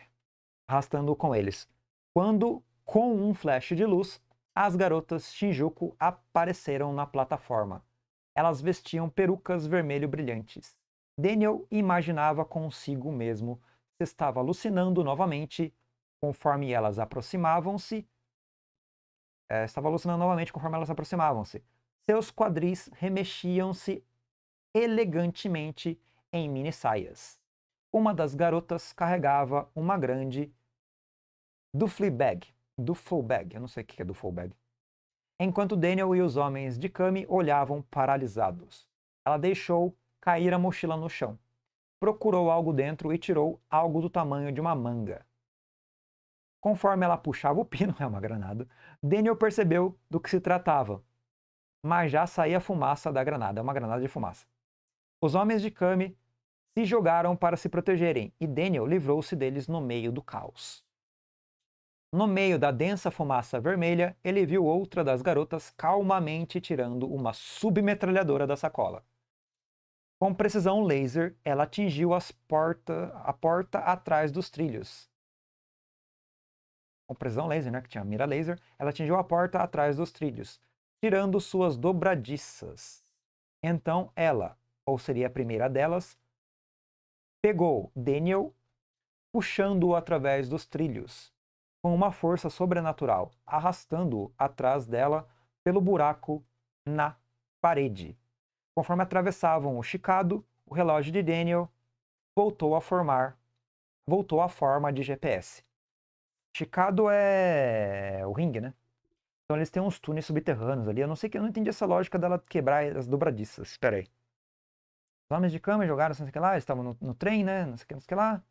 Arrastando-o com eles. Quando, com um flash de luz, as garotas Shinjuku apareceram na plataforma. Elas vestiam perucas vermelho brilhantes. Daniel imaginava consigo mesmo se estava alucinando novamente conforme elas aproximavam-se. É, estava alucinando novamente conforme elas aproximavam-se. Seus quadris remexiam-se elegantemente em mini saias. Uma das garotas carregava uma grande do bag, full bag, eu não sei o que é full bag, enquanto Daniel e os homens de Kami olhavam paralisados. Ela deixou cair a mochila no chão. Procurou algo dentro e tirou algo do tamanho de uma manga. Conforme ela puxava o pino, é uma granada, Daniel percebeu do que se tratava mas já saía fumaça da granada, é uma granada de fumaça. Os homens de Kami se jogaram para se protegerem e Daniel livrou-se deles no meio do caos. No meio da densa fumaça vermelha, ele viu outra das garotas calmamente tirando uma submetralhadora da sacola. Com precisão laser, ela atingiu porta, a porta atrás dos trilhos. Com precisão laser, né, que tinha mira laser, ela atingiu a porta atrás dos trilhos tirando suas dobradiças. Então ela, ou seria a primeira delas, pegou Daniel, puxando-o através dos trilhos, com uma força sobrenatural, arrastando-o atrás dela pelo buraco na parede. Conforme atravessavam o chicado, o relógio de Daniel voltou a formar, voltou à forma de GPS. Chicado é o ringue, né? Então eles têm uns túneis subterrâneos ali. Eu não sei que eu não entendi essa lógica dela quebrar as dobradiças. Espera aí. Os homens de cama jogaram, não sei o que lá, eles estavam no, no, trem, né? Não sei o que, não sei o que lá.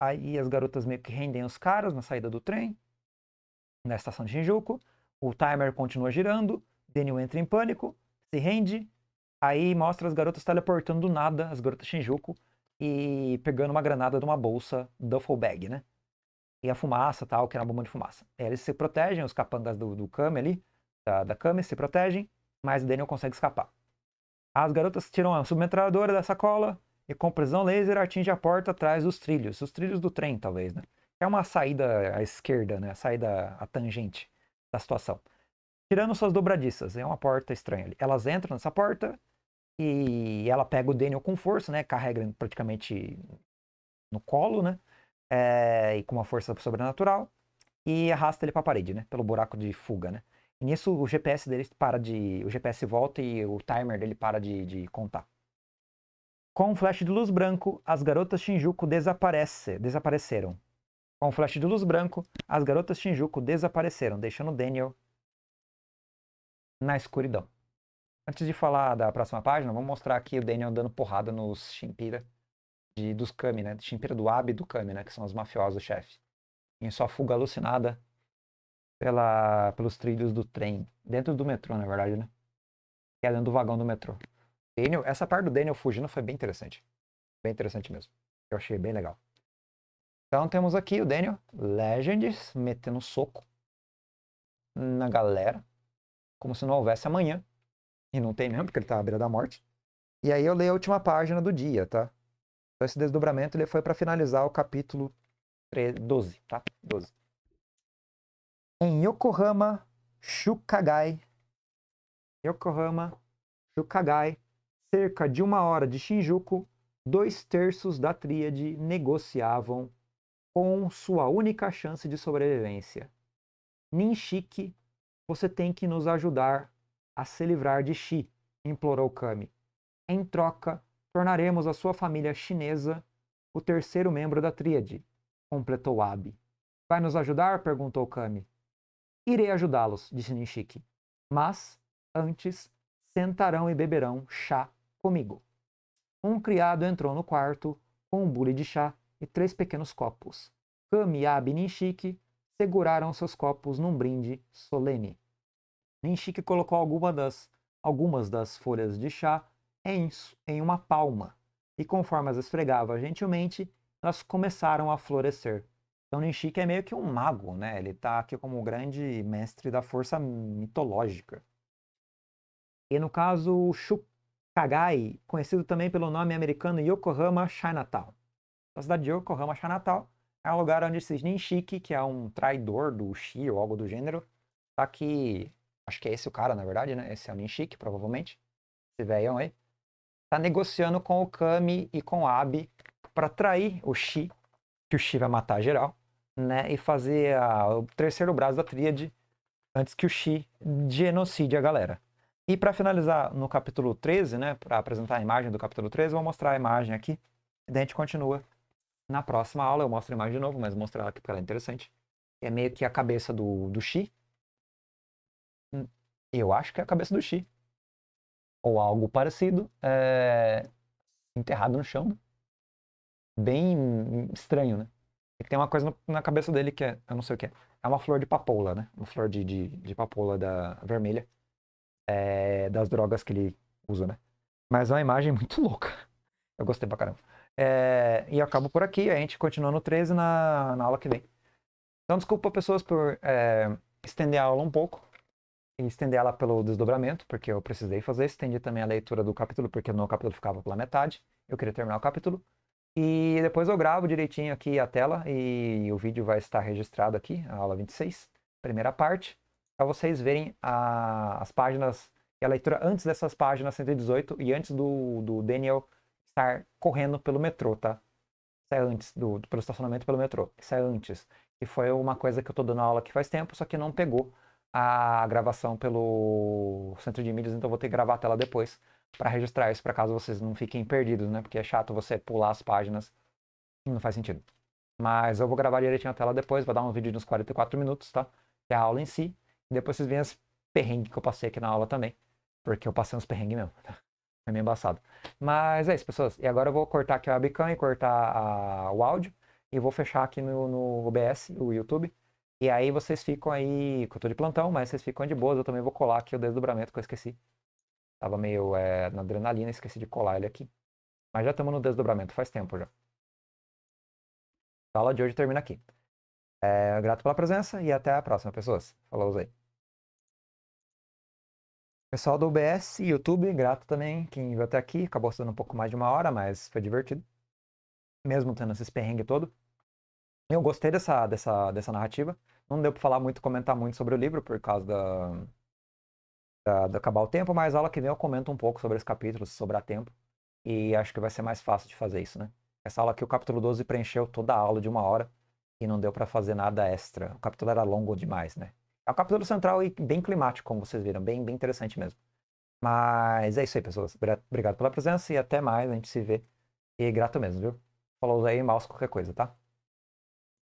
Aí as garotas meio que rendem os caras na saída do trem, na estação de Shinjuku. O timer continua girando. Daniel entra em pânico, se rende. Aí mostra as garotas teleportando do nada, as garotas Shinjuku, e pegando uma granada de uma bolsa duffel bag, né? e a fumaça, tal, que era uma bomba de fumaça. É, eles se protegem, os capangas do, do ali, da, da se protegem, mas o Daniel consegue escapar. As garotas tiram a submetralhadora da sacola e com precisão laser atinge a porta atrás dos trilhos, os trilhos do trem, talvez, né? É uma saída à esquerda, né? A saída à tangente da situação. Tirando suas dobradiças, é uma porta estranha ali. Elas entram nessa porta e ela pega o Daniel com força, né? Carrega praticamente no colo, né? é, e com uma força sobrenatural, e arrasta ele para a parede, né? Pelo buraco de fuga, né? E nisso o GPS dele para de. O GPS volta e o timer dele para de, de contar. Com um flash de luz branco, as garotas Shinjuku desaparece, desapareceram. Com um flash de luz branco, as garotas Shinjuku desapareceram, deixando Daniel na escuridão. Antes de falar da próxima página, vamos mostrar aqui o Daniel dando porrada nos Shimpira de, dos Kami, né? De Shimpira, do Abe e do Kami, né? Que são os mafiosos do chefe. Em sua fuga alucinada pela, pelos trilhos do trem. Dentro do metrô, na verdade, né? Que é dentro do vagão do metrô. Daniel, essa parte do Daniel fugindo foi bem interessante. Bem interessante mesmo. Eu achei bem legal. Então temos aqui o Daniel Legends metendo soco na galera. Como se não houvesse amanhã. E não tem mesmo, porque ele tá à beira da morte. E aí eu leio a última página do dia, tá? Então esse desdobramento ele foi para finalizar o capítulo 12, tá? 12. Em Yokohama, Shukagai, Yokohama, Shukagai, cerca de uma hora de Shinjuku, dois terços da tríade negociavam com sua única chance de sobrevivência. Ninshiki, você tem que nos ajudar a se livrar de Shi, implorou Kami. Em troca, tornaremos a sua família chinesa o terceiro membro da tríade, completou Abe. Vai nos ajudar? perguntou Kami. Irei ajudá-los, disse Nishiki. Mas, antes, sentarão e beberão chá comigo. Um criado entrou no quarto com um bule de chá e três pequenos copos. Kami, Abe e Ninshiki seguraram seus copos num brinde solene. Ninshiki colocou alguma das, algumas das folhas de chá em, em uma palma. E conforme as esfregava gentilmente, elas começaram a florescer. Então Nishiki é meio que um mago, né? Ele está aqui como o grande mestre da força mitológica. E no caso, Shukagai, conhecido também pelo nome americano Yokohama Chinatown. A cidade de Yokohama Chinatown é o lugar onde esse Nishiki, que é um traidor do Shi ou algo do gênero, tá aqui. Acho que é esse o cara, na verdade, né? Esse é o Nishiki, provavelmente. Esse velhão aí está negociando com o Kami e com o Abi para trair o Shi, que o Shi vai matar geral, né? E fazer a, o terceiro braço da tríade antes que o Shi genocide a galera. E para finalizar no capítulo 13, né, para apresentar a imagem do capítulo 13, eu vou mostrar a imagem aqui. E daí a gente continua na próxima aula. Eu mostro a imagem de novo, mas vou mostrar ela aqui porque ela é interessante. É meio que a cabeça do, do Shi. Eu acho que é a cabeça do Shi ou algo parecido, é, enterrado no chão. Bem estranho, né? É e tem uma coisa no, na cabeça dele que é, eu não sei o que é. É uma flor de papoula, né? Uma flor de, de, de papoula da vermelha. É, das drogas que ele usa, né? Mas é uma imagem muito louca. Eu gostei pra caramba. É, e eu acabo por aqui. A gente continua no 13 na, na aula que vem. Então, desculpa, pessoas, por é, estender a aula um pouco e estender ela pelo desdobramento, porque eu precisei fazer, estendi também a leitura do capítulo, porque no capítulo ficava pela metade, eu queria terminar o capítulo. E depois eu gravo direitinho aqui a tela e o vídeo vai estar registrado aqui, a aula 26, primeira parte, para vocês verem a, as páginas e a leitura antes dessas páginas 118 e antes do, do Daniel estar correndo pelo metrô, tá? isso é antes, do, do, pelo estacionamento pelo metrô, isso é antes. E foi uma coisa que eu tô dando aula aqui faz tempo, só que não pegou a gravação pelo centro de mídias, então vou ter que gravar a tela depois para registrar isso, para caso vocês não fiquem perdidos, né? Porque é chato você pular as páginas, não faz sentido. Mas eu vou gravar direitinho a tela depois, vou dar um vídeo de uns 44 minutos, tá? Que é a aula em si. E depois vocês veem as perrengues que eu passei aqui na aula também. Porque eu passei uns perrengues mesmo. Tá? Foi É meio embaçado. Mas é isso, pessoas. E agora eu vou cortar aqui a webcam e cortar a... o áudio. E vou fechar aqui no, no OBS, o YouTube. E aí vocês ficam aí, que eu tô de plantão, mas vocês ficam de boas, eu também vou colar aqui o desdobramento que eu esqueci. Tava meio é, na adrenalina, esqueci de colar ele aqui. Mas já estamos no desdobramento, faz tempo já. A aula de hoje termina aqui. É, grato pela presença e até a próxima, pessoas. Falou aí. Pessoal do UBS e YouTube, grato também quem veio até aqui. Acabou sendo um pouco mais de uma hora, mas foi divertido. Mesmo tendo esse perrengue todo. Eu gostei dessa, dessa, dessa narrativa. Não deu para falar muito, comentar muito sobre o livro por causa da, da, da acabar o tempo, mas aula que vem eu comento um pouco sobre esse capítulo, se sobrar tempo. E acho que vai ser mais fácil de fazer isso, né? Essa aula aqui, o capítulo 12 preencheu toda a aula de uma hora e não deu para fazer nada extra. O capítulo era longo demais, né? É um capítulo central e bem climático, como vocês viram, bem, bem interessante mesmo. Mas é isso aí, pessoas. Obrigado pela presença e até mais. A gente se vê. E grato mesmo, viu? Falou aí, mouse, qualquer coisa, tá?